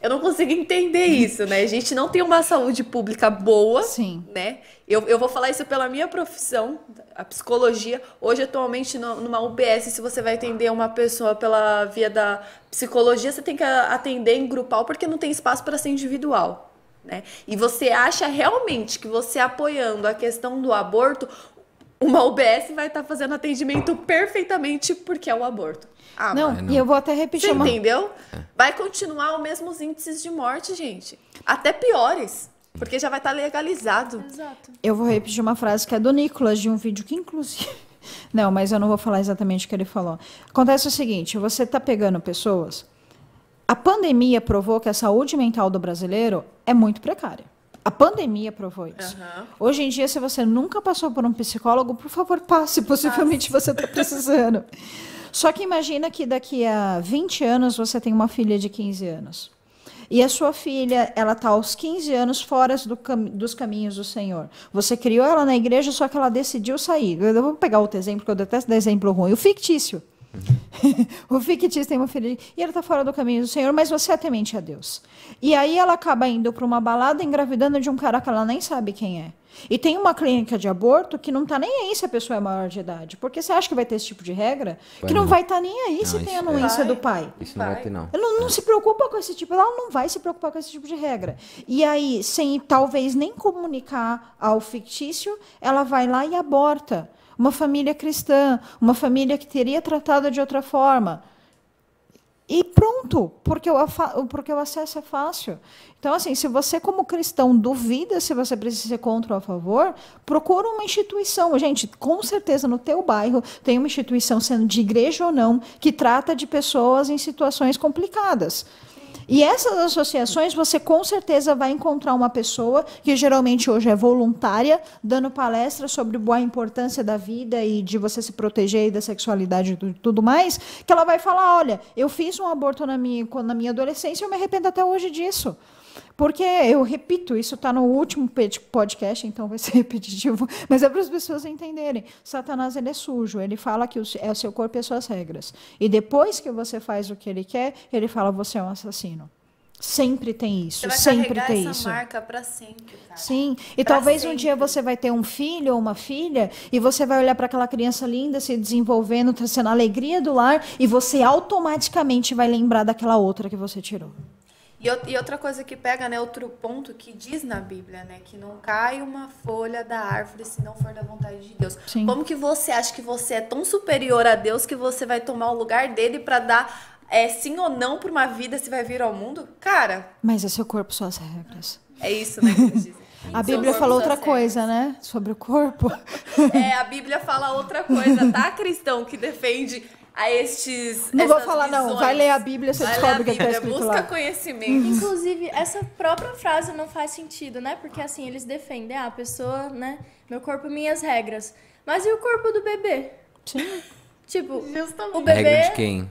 eu não consigo entender isso, né? A gente não tem uma saúde pública boa, Sim. né? Eu, eu vou falar isso pela minha profissão, a psicologia. Hoje, atualmente, no, numa UBS, se você vai atender uma pessoa pela via da psicologia, você tem que atender em grupal, porque não tem espaço para ser individual. Né? E você acha realmente que você apoiando a questão do aborto, uma UBS vai estar tá fazendo atendimento perfeitamente porque é o aborto. Ah, não, não, e eu vou até repetir. Você uma... entendeu? Vai continuar os mesmos índices de morte, gente. Até piores. Porque já vai estar tá legalizado. Exato. Eu vou repetir uma frase que é do Nicolas, de um vídeo que, inclusive. Não, mas eu não vou falar exatamente o que ele falou. Acontece o seguinte: você está pegando pessoas. A pandemia provou que a saúde mental do brasileiro é muito precária. A pandemia provou isso. Uhum. Hoje em dia, se você nunca passou por um psicólogo, por favor, passe. Possivelmente passe. você está precisando. Só que imagina que daqui a 20 anos você tem uma filha de 15 anos. E a sua filha, ela está aos 15 anos fora do cam dos caminhos do Senhor. Você criou ela na igreja, só que ela decidiu sair. Eu vou pegar outro exemplo, que eu detesto dar exemplo ruim. O fictício. o fictício tem uma filha. E ela está fora do caminho do Senhor, mas você é temente a Deus. E aí ela acaba indo para uma balada engravidando de um cara que ela nem sabe quem é. E tem uma clínica de aborto que não está nem aí se a pessoa é maior de idade. Porque você acha que vai ter esse tipo de regra? Vai que não, não vai estar tá nem aí não, se tem a anuência é. do pai. Isso não é vai, vai ter, não. Ela não, não é. se preocupa com esse tipo. Ela não vai se preocupar com esse tipo de regra. E aí, sem talvez nem comunicar ao fictício, ela vai lá e aborta uma família cristã, uma família que teria tratado de outra forma. E pronto, porque, porque o acesso é fácil. Então, assim, se você, como cristão, duvida se você precisa ser contra ou a favor, procura uma instituição. Gente, com certeza no teu bairro tem uma instituição, sendo de igreja ou não, que trata de pessoas em situações complicadas. E essas associações, você com certeza vai encontrar uma pessoa que geralmente hoje é voluntária, dando palestra sobre a importância da vida e de você se proteger e da sexualidade e tudo mais, que ela vai falar: olha, eu fiz um aborto na minha, na minha adolescência e eu me arrependo até hoje disso. Porque, eu repito, isso está no último tipo, podcast, então vai ser repetitivo, mas é para as pessoas entenderem. Satanás ele é sujo, ele fala que o, é o seu corpo e as suas regras. E depois que você faz o que ele quer, ele fala você é um assassino. Sempre tem isso, sempre tem essa isso. marca para sempre. Cara. Sim, e pra talvez sempre. um dia você vai ter um filho ou uma filha e você vai olhar para aquela criança linda se desenvolvendo, trazendo tá a alegria do lar e você automaticamente vai lembrar daquela outra que você tirou. E, outra coisa que pega, né, outro ponto que diz na Bíblia, né, que não cai uma folha da árvore se não for da vontade de Deus. Sim. Como que você acha que você é tão superior a Deus que você vai tomar o lugar dele para dar é, sim ou não pra uma vida se vai vir ao mundo? Cara. Mas é seu corpo, suas regras. É isso, né? A Bíblia falou outra coisa, né? Sobre o corpo. É, a Bíblia fala outra coisa, tá, cristão que defende a estes. Não vou falar, visões. não. Vai ler a Bíblia, você Vai descobre o que está busca lá. conhecimento. Uhum. Inclusive, essa própria frase não faz sentido, né? Porque assim, eles defendem ah, a pessoa, né? Meu corpo, minhas regras. Mas e o corpo do bebê? Sim. Tipo, Justamente. o bebê. Regra de quem?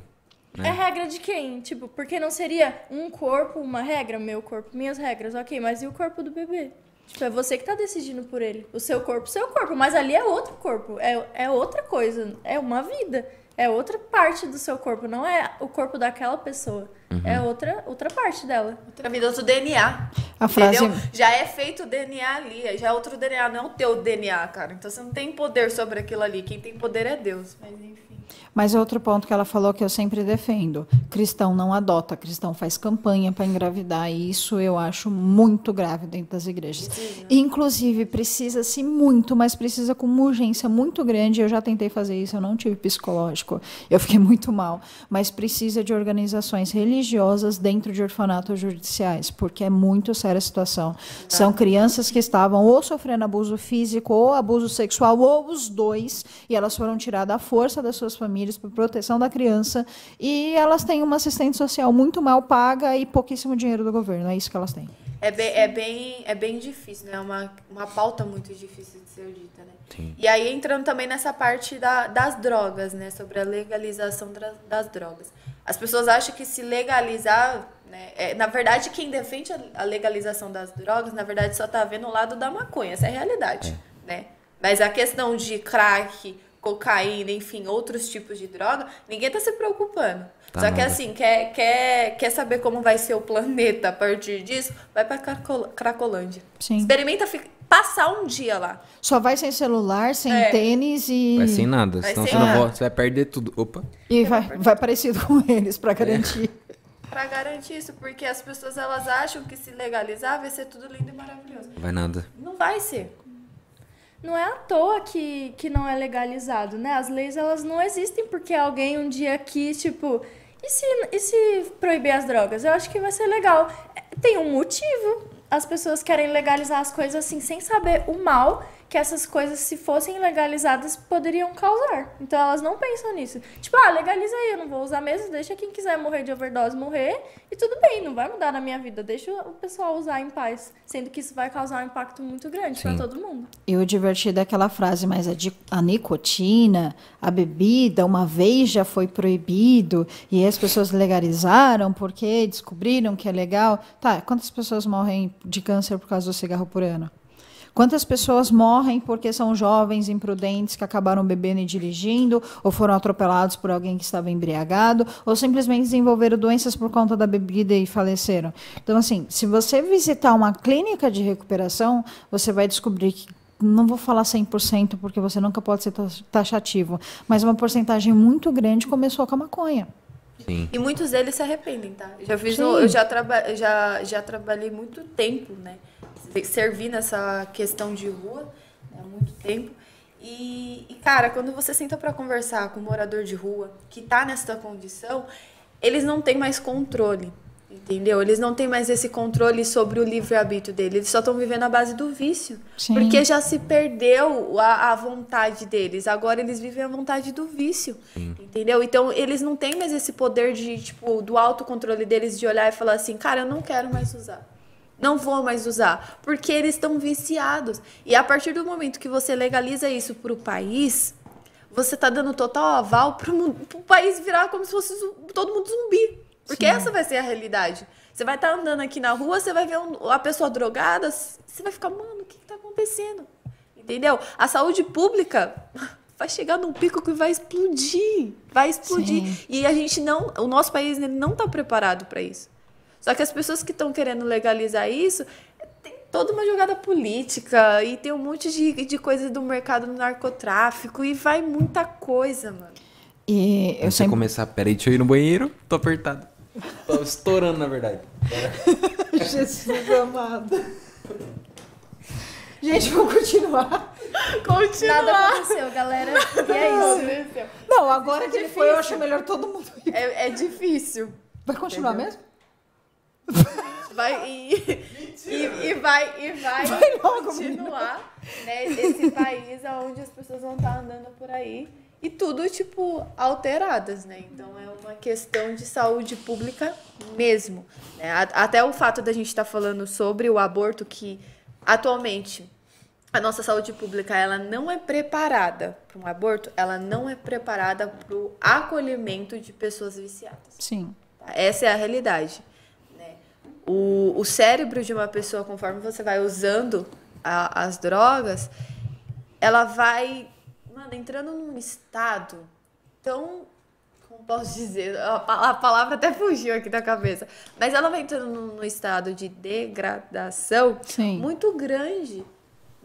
Né? É regra de quem? Tipo, porque não seria um corpo, uma regra? Meu corpo, minhas regras. Ok, mas e o corpo do bebê? Tipo, é você que tá decidindo por ele. O seu corpo, seu corpo. Mas ali é outro corpo. É, é outra coisa. É uma vida é outra parte do seu corpo, não é o corpo daquela pessoa. É uhum. É outra, outra parte dela. Outra vida, outro DNA. A frase... Entendeu? Já é feito o DNA ali, já é outro DNA, não é o teu DNA, cara. Então você não tem poder sobre aquilo ali. Quem tem poder é Deus. Mas enfim. Mas é outro ponto que ela falou que eu sempre defendo: cristão não adota, cristão faz campanha para engravidar, e isso eu acho muito grave dentro das igrejas. Sim, né? Inclusive, precisa-se muito, mas precisa com uma urgência muito grande. Eu já tentei fazer isso, eu não tive psicológico, eu fiquei muito mal. Mas precisa de organizações religiosas dentro de orfanatos judiciais, porque é muito séria a situação. Tá. São crianças que estavam ou sofrendo abuso físico, ou abuso sexual, ou os dois, e elas foram tiradas à força das suas famílias famílias para proteção da criança e elas têm uma assistente social muito mal paga e pouquíssimo dinheiro do governo. É isso que elas têm. É bem, é bem, é bem difícil, né? É uma, uma pauta muito difícil de ser dita, né? Sim. E aí entrando também nessa parte da, das drogas, né? Sobre a legalização das drogas. As pessoas acham que se legalizar, né? É, na verdade, quem defende a legalização das drogas, na verdade, só está vendo o lado da maconha. Essa é a realidade, é. né? Mas a questão de crack, cocaína, enfim, outros tipos de droga, ninguém tá se preocupando. Tá Só nada. que assim, quer, quer, quer saber como vai ser o planeta a partir disso? Vai pra Cracolândia. Sim. Experimenta ficar passar um dia lá. Só vai sem celular, sem é. tênis e. Vai sem nada. Vai senão sem você, nada. Volta, você, vai perder tudo. Opa. E vai, vai parecido com eles, para é. garantir. É. Pra garantir isso, porque as pessoas elas acham que se legalizar vai ser tudo lindo e maravilhoso. Não vai nada. Não vai ser não é à toa que, que não é legalizado, né? As leis, elas não existem porque alguém um dia quis, tipo... E se, e se proibir as drogas? Eu acho que vai ser legal. É, tem um motivo. As pessoas querem legalizar as coisas assim, sem saber o mal que essas coisas, se fossem legalizadas, poderiam causar. Então elas não pensam nisso. Tipo, ah, legaliza aí, eu não vou usar mesmo, deixa quem quiser morrer de overdose morrer e tudo bem, não vai mudar na minha vida. Deixa o pessoal usar em paz. Sendo que isso vai causar um impacto muito grande para todo mundo. E o divertido é aquela frase, mas a, a nicotina, a bebida, uma vez já foi proibido e as pessoas legalizaram porque descobriram que é legal. Tá, quantas pessoas morrem de câncer por causa do cigarro por ano? Quantas pessoas morrem porque são jovens imprudentes que acabaram bebendo e dirigindo, ou foram atropelados por alguém que estava embriagado, ou simplesmente desenvolveram doenças por conta da bebida e faleceram? Então, assim, se você visitar uma clínica de recuperação, você vai descobrir que não vou falar 100% porque você nunca pode ser taxativo, mas uma porcentagem muito grande começou com a maconha. Sim. E muitos deles se arrependem, tá? Já fiz, eu já, traba, já, já trabalhei muito tempo, né? servi nessa questão de rua né, há muito tempo. E, e, cara, quando você senta para conversar com um morador de rua que está nessa condição, eles não têm mais controle, entendeu? Eles não têm mais esse controle sobre o livre-arbítrio dele. Eles só estão vivendo à base do vício. Sim. Porque já se perdeu a, a, vontade deles. Agora eles vivem à vontade do vício, Sim. entendeu? Então eles não têm mais esse poder de, tipo, do autocontrole deles de olhar e falar assim, cara, eu não quero mais usar não vou mais usar, porque eles estão viciados. E a partir do momento que você legaliza isso para o país, você está dando total aval para o país virar como se fosse todo mundo zumbi. Porque Sim. essa vai ser a realidade. Você vai estar tá andando aqui na rua, você vai ver um, a pessoa drogada, você vai ficar, mano, o que está acontecendo? Entendeu? A saúde pública vai chegar num pico que vai explodir, vai explodir. Sim. E a gente não, o nosso país ele não está preparado para isso. Só que as pessoas que estão querendo legalizar isso tem toda uma jogada política e tem um monte de, de coisa do mercado do narcotráfico e vai muita coisa, mano. E eu Você sempre... começar, peraí, deixa eu ir no banheiro, tô apertado. Tô estourando, na verdade. Jesus amado. Gente, vou continuar. Continuar. Nada aconteceu, galera. E é isso. Não, agora é que difícil. ele foi, eu acho melhor todo mundo ir. É, é difícil. Vai continuar Entendeu? mesmo? vai e, e, e, vai e vai, vai logo, continuar né, esse país onde as pessoas vão estar andando por aí e tudo tipo alteradas, né? Então é uma questão de saúde pública mesmo. Né? Até o fato da gente estar tá falando sobre o aborto que atualmente a nossa saúde pública ela não é preparada para um aborto, ela não é preparada para o acolhimento de pessoas viciadas. Sim. Tá? Essa é a realidade o, o cérebro de uma pessoa, conforme você vai usando a, as drogas, ela vai mano, entrando num estado tão. Como posso dizer? A, a palavra até fugiu aqui da cabeça. Mas ela vai entrando num estado de degradação Sim. muito grande.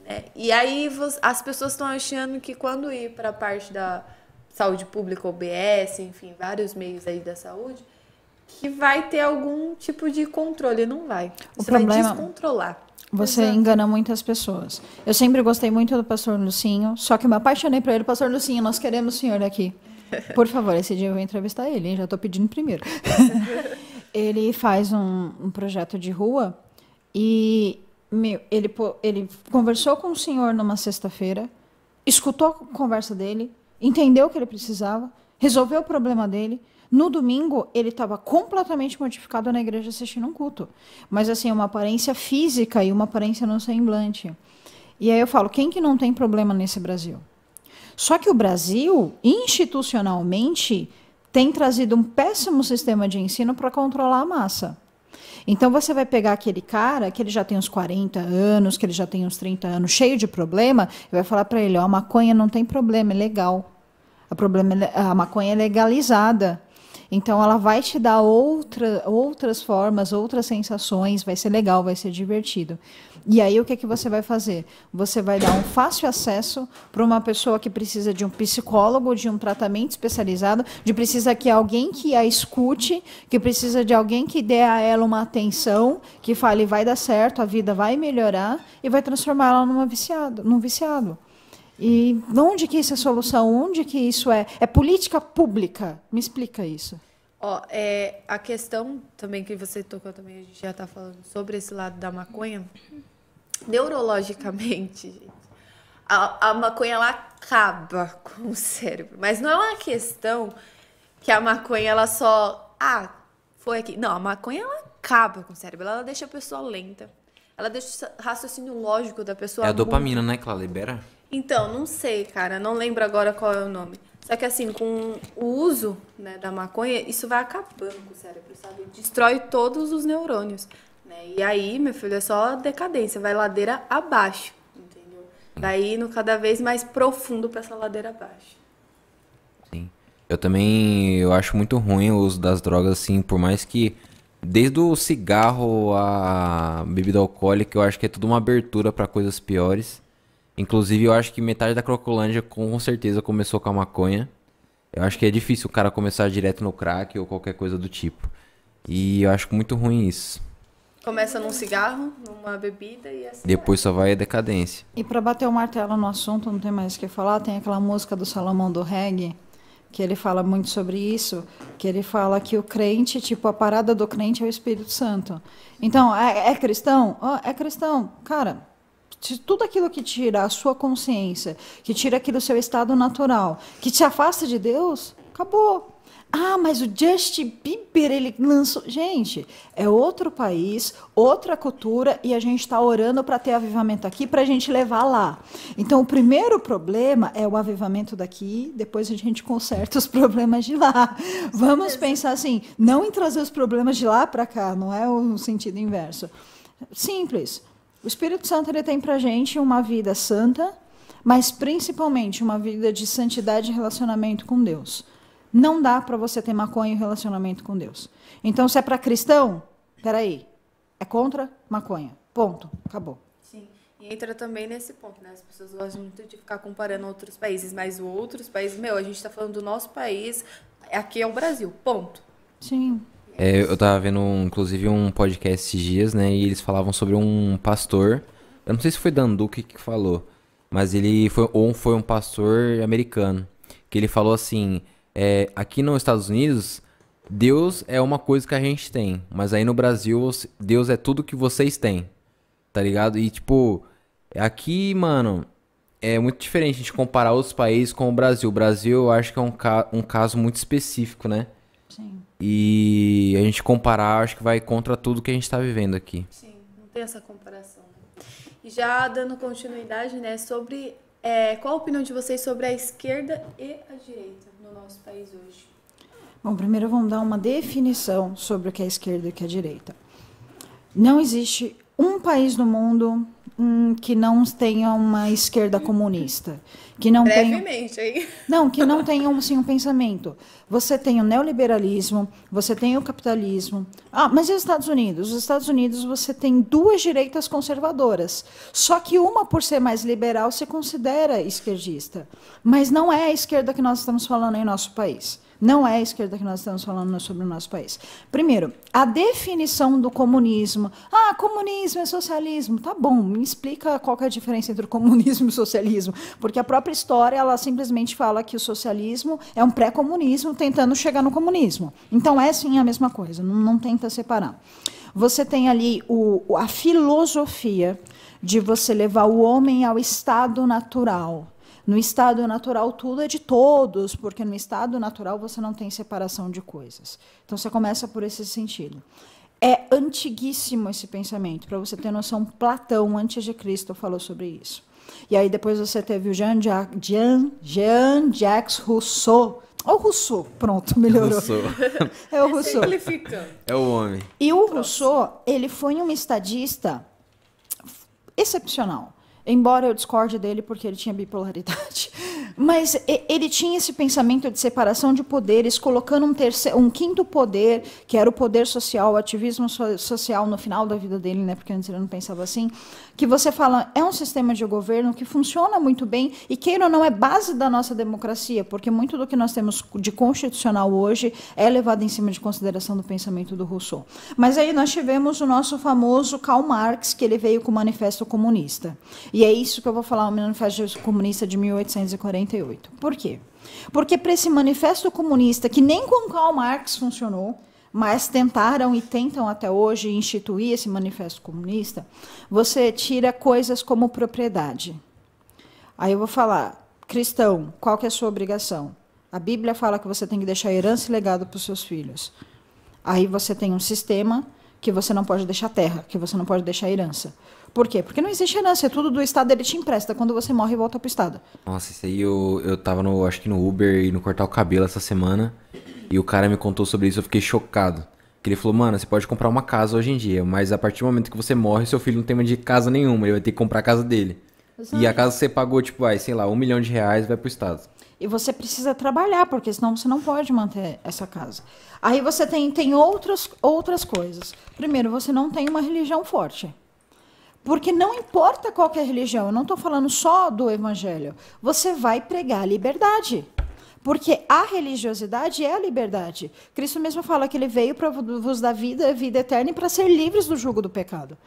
Né? E aí as pessoas estão achando que quando ir para a parte da saúde pública, OBS, enfim, vários meios aí da saúde que vai ter algum tipo de controle. Não vai. O você problema... vai descontrolar. Você Exato. engana muitas pessoas. Eu sempre gostei muito do pastor Lucinho, só que eu me apaixonei por ele. Pastor Lucinho, nós queremos o senhor aqui. Por favor, esse dia eu vou entrevistar ele, hein? já estou pedindo primeiro. ele faz um, um, projeto de rua e meu, ele, ele conversou com o senhor numa sexta-feira, escutou a conversa dele, entendeu o que ele precisava, resolveu o problema dele, no domingo, ele estava completamente modificado na igreja assistindo um culto. Mas assim, uma aparência física e uma aparência não semblante. E aí eu falo, quem que não tem problema nesse Brasil? Só que o Brasil, institucionalmente, tem trazido um péssimo sistema de ensino para controlar a massa. Então você vai pegar aquele cara que ele já tem uns 40 anos, que ele já tem uns 30 anos, cheio de problema, e vai falar para ele: ó, oh, a maconha não tem problema, é legal. A, problema, é a maconha é legalizada. Então ela vai te dar outra, outras formas, outras sensações, vai ser legal, vai ser divertido. E aí o que, é que você vai fazer? Você vai dar um fácil acesso para uma pessoa que precisa de um psicólogo, de um tratamento especializado, de precisa que alguém que a escute, que precisa de alguém que dê a ela uma atenção, que fale vai dar certo, a vida vai melhorar e vai transformá-la numa viciado, num viciado. E onde que isso é solução? Onde que isso é? É política pública? Me explica isso. Ó, oh, é, a questão também que você tocou também, a gente já está falando sobre esse lado da maconha. Neurologicamente, gente, a, a maconha ela acaba com o cérebro. Mas não é uma questão que a maconha ela só. Ah, foi aqui. Não, a maconha ela acaba com o cérebro. Ela, ela deixa a pessoa lenta. Ela deixa o raciocínio lógico da pessoa. É a burra. dopamina, né, que ela libera? Então, não sei, cara, não lembro agora qual é o nome. Só que assim, com o uso né, da maconha, isso vai acabando com o cérebro, sabe? Destrói todos os neurônios. Né? E aí, meu filho, é só decadência, vai ladeira abaixo, entendeu? Vai indo cada vez mais profundo para essa ladeira abaixo. Sim. Eu também eu acho muito ruim o uso das drogas, assim, por mais que. Desde o cigarro a bebida alcoólica, eu acho que é tudo uma abertura para coisas piores. Inclusive, eu acho que metade da Crocolândia com certeza começou com a maconha. Eu acho que é difícil o cara começar direto no crack ou qualquer coisa do tipo. E eu acho muito ruim isso. Começa num cigarro, numa bebida e assim. Depois é. só vai a decadência. E para bater o martelo no assunto, não tem mais o que falar, tem aquela música do Salomão do Reggae, que ele fala muito sobre isso, que ele fala que o crente, tipo, a parada do crente é o Espírito Santo. Então, é, é cristão? Oh, é cristão. Cara, se tudo aquilo que tira a sua consciência, que tira aquilo do seu estado natural, que te afasta de Deus, acabou. Ah, mas o Justin Bieber, ele lançou. Gente, é outro país, outra cultura, e a gente está orando para ter avivamento aqui, para a gente levar lá. Então, o primeiro problema é o avivamento daqui, depois a gente conserta os problemas de lá. Vamos pensar assim, não em trazer os problemas de lá para cá, não é o sentido inverso. Simples o Espírito Santo ele tem para gente uma vida santa, mas principalmente uma vida de santidade e relacionamento com Deus. Não dá para você ter maconha e relacionamento com Deus. Então, se é para cristão, peraí, é contra maconha. Ponto. Acabou. Sim. E entra também nesse ponto, né? As pessoas gostam muito de ficar comparando outros países, mas outros países, meu, a gente está falando do nosso país, aqui é o Brasil. Ponto. Sim. É, eu tava vendo, inclusive, um podcast esses dias, né? E eles falavam sobre um pastor. Eu não sei se foi dandu que falou, mas ele foi, ou foi um pastor americano. Que ele falou assim: é, aqui nos Estados Unidos, Deus é uma coisa que a gente tem, mas aí no Brasil, Deus é tudo que vocês têm, tá ligado? E tipo, aqui, mano, é muito diferente a gente comparar outros países com o Brasil. O Brasil eu acho que é um, ca um caso muito específico, né? Sim. E a gente comparar, acho que vai contra tudo que a gente está vivendo aqui. Sim, não tem essa comparação. Né? E já dando continuidade, né, sobre é, qual a opinião de vocês sobre a esquerda e a direita no nosso país hoje? Bom, primeiro vamos dar uma definição sobre o que é a esquerda e o que é a direita. Não existe um país no mundo hum, que não tenha uma esquerda comunista, que não tenha aí. não que não tenha um, assim, um pensamento. Você tem o neoliberalismo, você tem o capitalismo. Ah, mas e os Estados Unidos? Os Estados Unidos você tem duas direitas conservadoras, só que uma por ser mais liberal se considera esquerdista, mas não é a esquerda que nós estamos falando em nosso país. Não é a esquerda que nós estamos falando sobre o nosso país. Primeiro, a definição do comunismo. Ah, comunismo é socialismo. Tá bom, me explica qual é a diferença entre o comunismo e o socialismo. Porque a própria história, ela simplesmente fala que o socialismo é um pré-comunismo tentando chegar no comunismo. Então é sim a mesma coisa, não, não tenta separar. Você tem ali o, a filosofia de você levar o homem ao estado natural, no estado natural, tudo é de todos, porque no estado natural você não tem separação de coisas. Então você começa por esse sentido. É antiguíssimo esse pensamento. Para você ter noção, Platão, antes de Cristo, falou sobre isso. E aí depois você teve o Jean-Jacques Jean, Jean Jacques Rousseau. Ou Rousseau, pronto, melhorou. Rousseau. É o Rousseau. É o homem. E o Rousseau, ele foi um estadista excepcional. Embora eu discorde dele porque ele tinha bipolaridade. Mas ele tinha esse pensamento de separação de poderes, colocando um, terceiro, um quinto poder, que era o poder social, o ativismo social no final da vida dele, né? porque antes ele não pensava assim, que você fala é um sistema de governo que funciona muito bem e queira ou não é base da nossa democracia, porque muito do que nós temos de constitucional hoje é levado em cima de consideração do pensamento do Rousseau. Mas aí nós tivemos o nosso famoso Karl Marx, que ele veio com o Manifesto Comunista. E é isso que eu vou falar, o Manifesto Comunista de 1848. Por quê? Porque para esse manifesto comunista, que nem com Karl Marx funcionou, mas tentaram e tentam até hoje instituir esse manifesto comunista, você tira coisas como propriedade. Aí eu vou falar, cristão, qual que é a sua obrigação? A Bíblia fala que você tem que deixar herança e legado para os seus filhos. Aí você tem um sistema que você não pode deixar terra, que você não pode deixar herança. Por quê? Porque não existe herança, é tudo do Estado, ele te empresta. Quando você morre, volta pro Estado. Nossa, isso aí eu, eu tava no, acho que no Uber e no cortar o cabelo essa semana. E o cara me contou sobre isso, eu fiquei chocado. Que ele falou, mano, você pode comprar uma casa hoje em dia, mas a partir do momento que você morre, seu filho não tem mais de casa nenhuma, ele vai ter que comprar a casa dele. E a casa que você pagou, tipo, aí sei lá, um milhão de reais vai pro Estado. E você precisa trabalhar, porque senão você não pode manter essa casa. Aí você tem, tem outras outras coisas. Primeiro, você não tem uma religião forte. Porque não importa qual é a religião, eu não estou falando só do evangelho. Você vai pregar a liberdade. Porque a religiosidade é a liberdade. Cristo mesmo fala que ele veio para vos dar vida, vida eterna e para ser livres do jugo do pecado.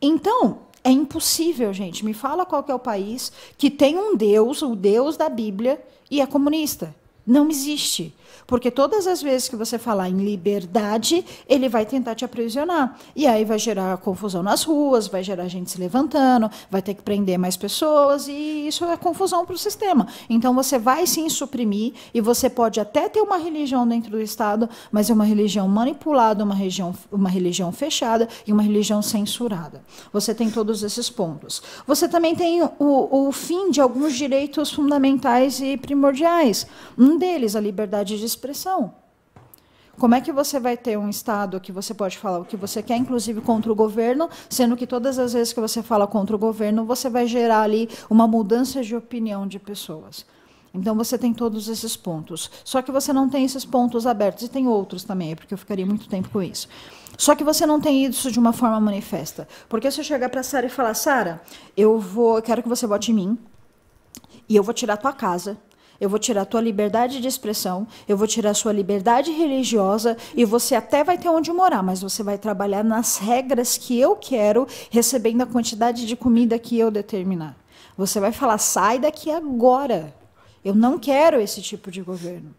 Então, é impossível, gente. Me fala qual é o país que tem um Deus, o Deus da Bíblia, e é comunista. Não existe. Porque todas as vezes que você falar em liberdade, ele vai tentar te aprisionar. E aí vai gerar confusão nas ruas, vai gerar gente se levantando, vai ter que prender mais pessoas, e isso é confusão para o sistema. Então você vai sim suprimir, e você pode até ter uma religião dentro do Estado, mas é uma religião manipulada, uma, religião, uma religião fechada e uma religião censurada. Você tem todos esses pontos. Você também tem o, o fim de alguns direitos fundamentais e primordiais. Um deles, a liberdade de expressão. Como é que você vai ter um Estado que você pode falar o que você quer, inclusive contra o governo, sendo que todas as vezes que você fala contra o governo, você vai gerar ali uma mudança de opinião de pessoas? Então você tem todos esses pontos. Só que você não tem esses pontos abertos, e tem outros também, é porque eu ficaria muito tempo com isso. Só que você não tem isso de uma forma manifesta. Porque se eu chegar para Sara e falar, Sara, eu vou, eu quero que você vote em mim, e eu vou tirar a tua casa, eu vou tirar a tua liberdade de expressão, eu vou tirar a sua liberdade religiosa e você até vai ter onde morar, mas você vai trabalhar nas regras que eu quero, recebendo a quantidade de comida que eu determinar. Você vai falar: sai daqui agora. Eu não quero esse tipo de governo.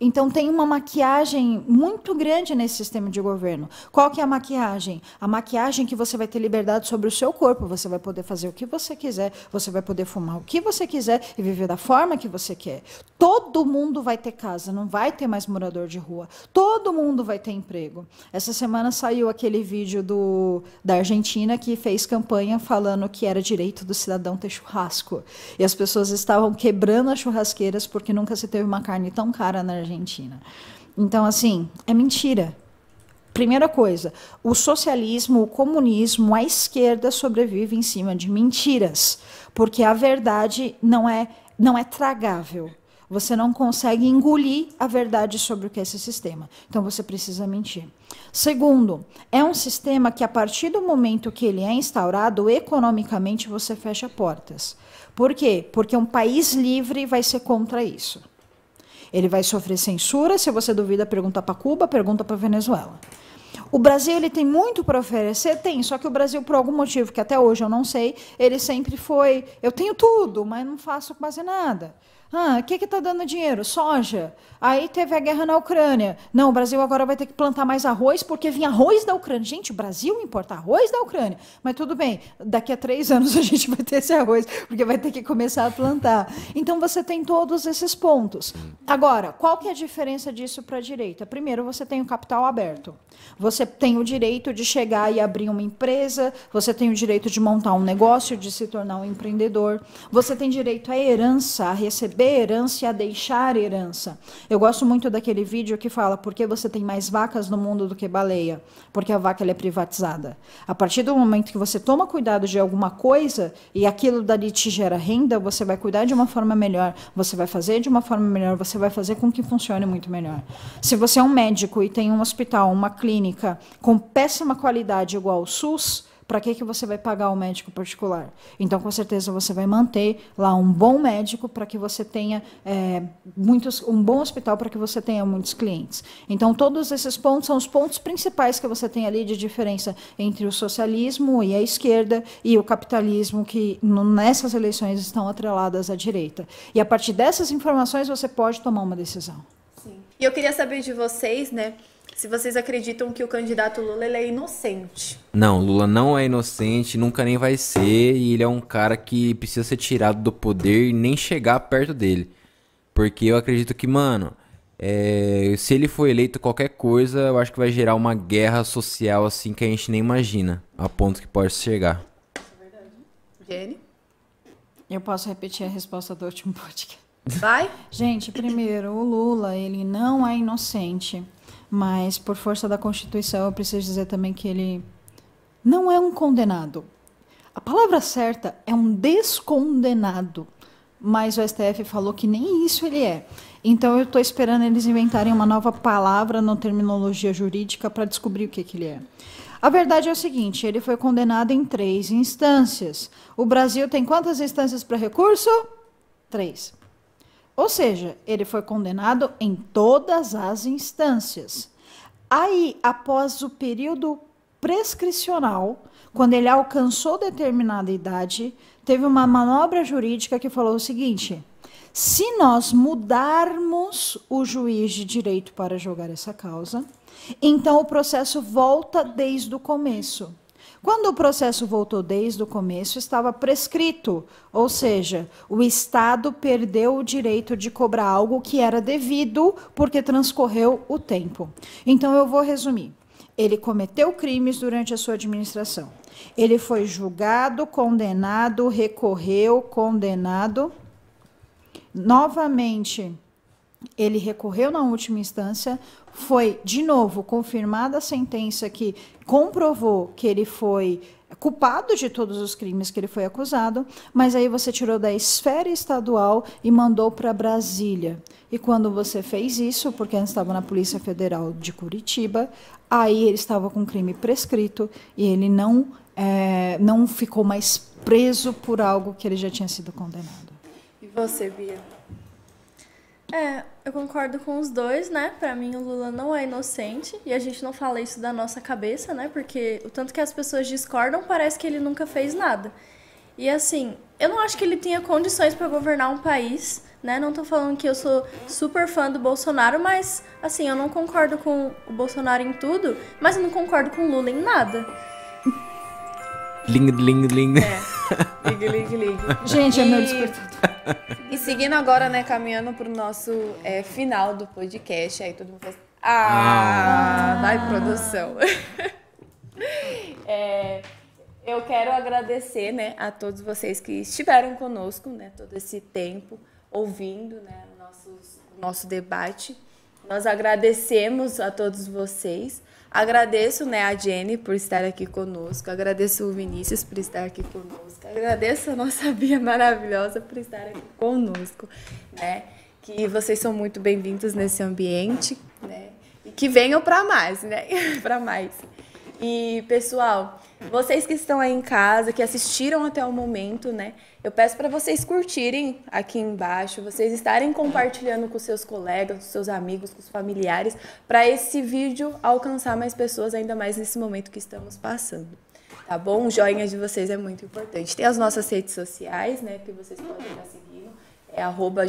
Então tem uma maquiagem muito grande nesse sistema de governo. Qual que é a maquiagem? A maquiagem que você vai ter liberdade sobre o seu corpo, você vai poder fazer o que você quiser, você vai poder fumar o que você quiser e viver da forma que você quer. Todo mundo vai ter casa, não vai ter mais morador de rua. Todo mundo vai ter emprego. Essa semana saiu aquele vídeo do da Argentina que fez campanha falando que era direito do cidadão ter churrasco. E as pessoas estavam quebrando as churrasqueiras porque nunca se teve uma carne tão cara na Argentina Argentina. Então, assim, é mentira. Primeira coisa, o socialismo, o comunismo, a esquerda sobrevive em cima de mentiras, porque a verdade não é não é tragável. Você não consegue engolir a verdade sobre o que é esse sistema. Então você precisa mentir. Segundo, é um sistema que a partir do momento que ele é instaurado economicamente você fecha portas. Por quê? Porque um país livre vai ser contra isso. Ele vai sofrer censura. Se você duvida, pergunta para Cuba, pergunta para Venezuela. O Brasil ele tem muito para oferecer, tem, só que o Brasil por algum motivo que até hoje eu não sei, ele sempre foi, eu tenho tudo, mas não faço quase nada. Ah, o que que tá dando dinheiro? Soja. Aí teve a guerra na Ucrânia. Não, o Brasil agora vai ter que plantar mais arroz porque vinha arroz da Ucrânia. Gente, o Brasil importa arroz da Ucrânia. Mas tudo bem, daqui a três anos a gente vai ter esse arroz porque vai ter que começar a plantar. Então você tem todos esses pontos. Agora, qual que é a diferença disso para a direita? Primeiro, você tem o capital aberto. Você tem o direito de chegar e abrir uma empresa. Você tem o direito de montar um negócio, de se tornar um empreendedor. Você tem direito à herança, a receber ter herança e a deixar herança. Eu gosto muito daquele vídeo que fala por que você tem mais vacas no mundo do que baleia, porque a vaca é privatizada. A partir do momento que você toma cuidado de alguma coisa e aquilo dali te gera renda, você vai cuidar de uma forma melhor, você vai fazer de uma forma melhor, você vai fazer com que funcione muito melhor. Se você é um médico e tem um hospital, uma clínica com péssima qualidade igual ao SUS, para que, que você vai pagar o médico particular? Então, com certeza, você vai manter lá um bom médico para que você tenha é, muitos, um bom hospital para que você tenha muitos clientes. Então, todos esses pontos são os pontos principais que você tem ali de diferença entre o socialismo e a esquerda e o capitalismo que nessas eleições estão atreladas à direita. E a partir dessas informações você pode tomar uma decisão. Sim. E eu queria saber de vocês, né? se vocês acreditam que o candidato Lula é inocente. Não, Lula não é inocente, nunca nem vai ser, e ele é um cara que precisa ser tirado do poder e nem chegar perto dele. Porque eu acredito que, mano, é, se ele for eleito qualquer coisa, eu acho que vai gerar uma guerra social assim que a gente nem imagina, a ponto que pode chegar. Jenny? Eu posso repetir a resposta do último podcast. Vai? Gente, primeiro, o Lula, ele não é inocente mas por força da Constituição eu preciso dizer também que ele não é um condenado. A palavra certa é um descondenado, mas o STF falou que nem isso ele é. Então eu estou esperando eles inventarem uma nova palavra na terminologia jurídica para descobrir o que, que ele é. A verdade é o seguinte: ele foi condenado em três instâncias. O Brasil tem quantas instâncias para recurso? Três. Ou seja, ele foi condenado em todas as instâncias. Aí, após o período prescricional, quando ele alcançou determinada idade, teve uma manobra jurídica que falou o seguinte: se nós mudarmos o juiz de direito para julgar essa causa, então o processo volta desde o começo. Quando o processo voltou desde o começo, estava prescrito, ou seja, o Estado perdeu o direito de cobrar algo que era devido porque transcorreu o tempo. Então eu vou resumir. Ele cometeu crimes durante a sua administração. Ele foi julgado, condenado, recorreu, condenado. Novamente, ele recorreu na última instância, foi de novo confirmada a sentença que comprovou que ele foi culpado de todos os crimes que ele foi acusado, mas aí você tirou da esfera estadual e mandou para Brasília. E quando você fez isso, porque antes estava na Polícia Federal de Curitiba, aí ele estava com crime prescrito e ele não, é, não ficou mais preso por algo que ele já tinha sido condenado. E você, Bia? É, eu concordo com os dois, né? Para mim, o Lula não é inocente e a gente não fala isso da nossa cabeça, né? Porque o tanto que as pessoas discordam, parece que ele nunca fez nada. E assim, eu não acho que ele tenha condições para governar um país, né? Não tô falando que eu sou super fã do Bolsonaro, mas assim, eu não concordo com o Bolsonaro em tudo, mas eu não concordo com o Lula em nada. Ling, ling, ling. É. Ling, ling, ling. Gente, e... é meu despertador. E seguindo agora, né, caminhando pro nosso é, final do podcast, aí todo mundo faz... Ah, ah. vai produção. é, eu quero agradecer, né, a todos vocês que estiveram conosco, né, todo esse tempo, ouvindo, né, o nosso, nosso debate. Nós agradecemos a todos vocês. Agradeço né, a Jenny por estar aqui conosco, agradeço o Vinícius por estar aqui conosco, agradeço a nossa Bia maravilhosa por estar aqui conosco, né? Que vocês são muito bem-vindos nesse ambiente, né? E que venham para mais, né? para mais. E pessoal, vocês que estão aí em casa, que assistiram até o momento, né? Eu peço para vocês curtirem aqui embaixo, vocês estarem compartilhando com seus colegas, com seus amigos, com os familiares, para esse vídeo alcançar mais pessoas, ainda mais nesse momento que estamos passando. Tá bom? O joinha de vocês é muito importante. Tem as nossas redes sociais, né? Que vocês podem estar seguindo. É arroba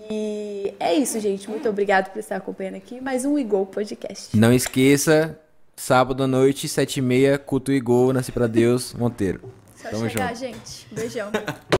E é isso, gente. Muito obrigado por estar acompanhando aqui. Mais um WeGo Podcast. Não esqueça Sábado à noite, 7h30, culto e gol, nasci pra Deus, Monteiro. Só Tamo chegar, junto. gente. Beijão.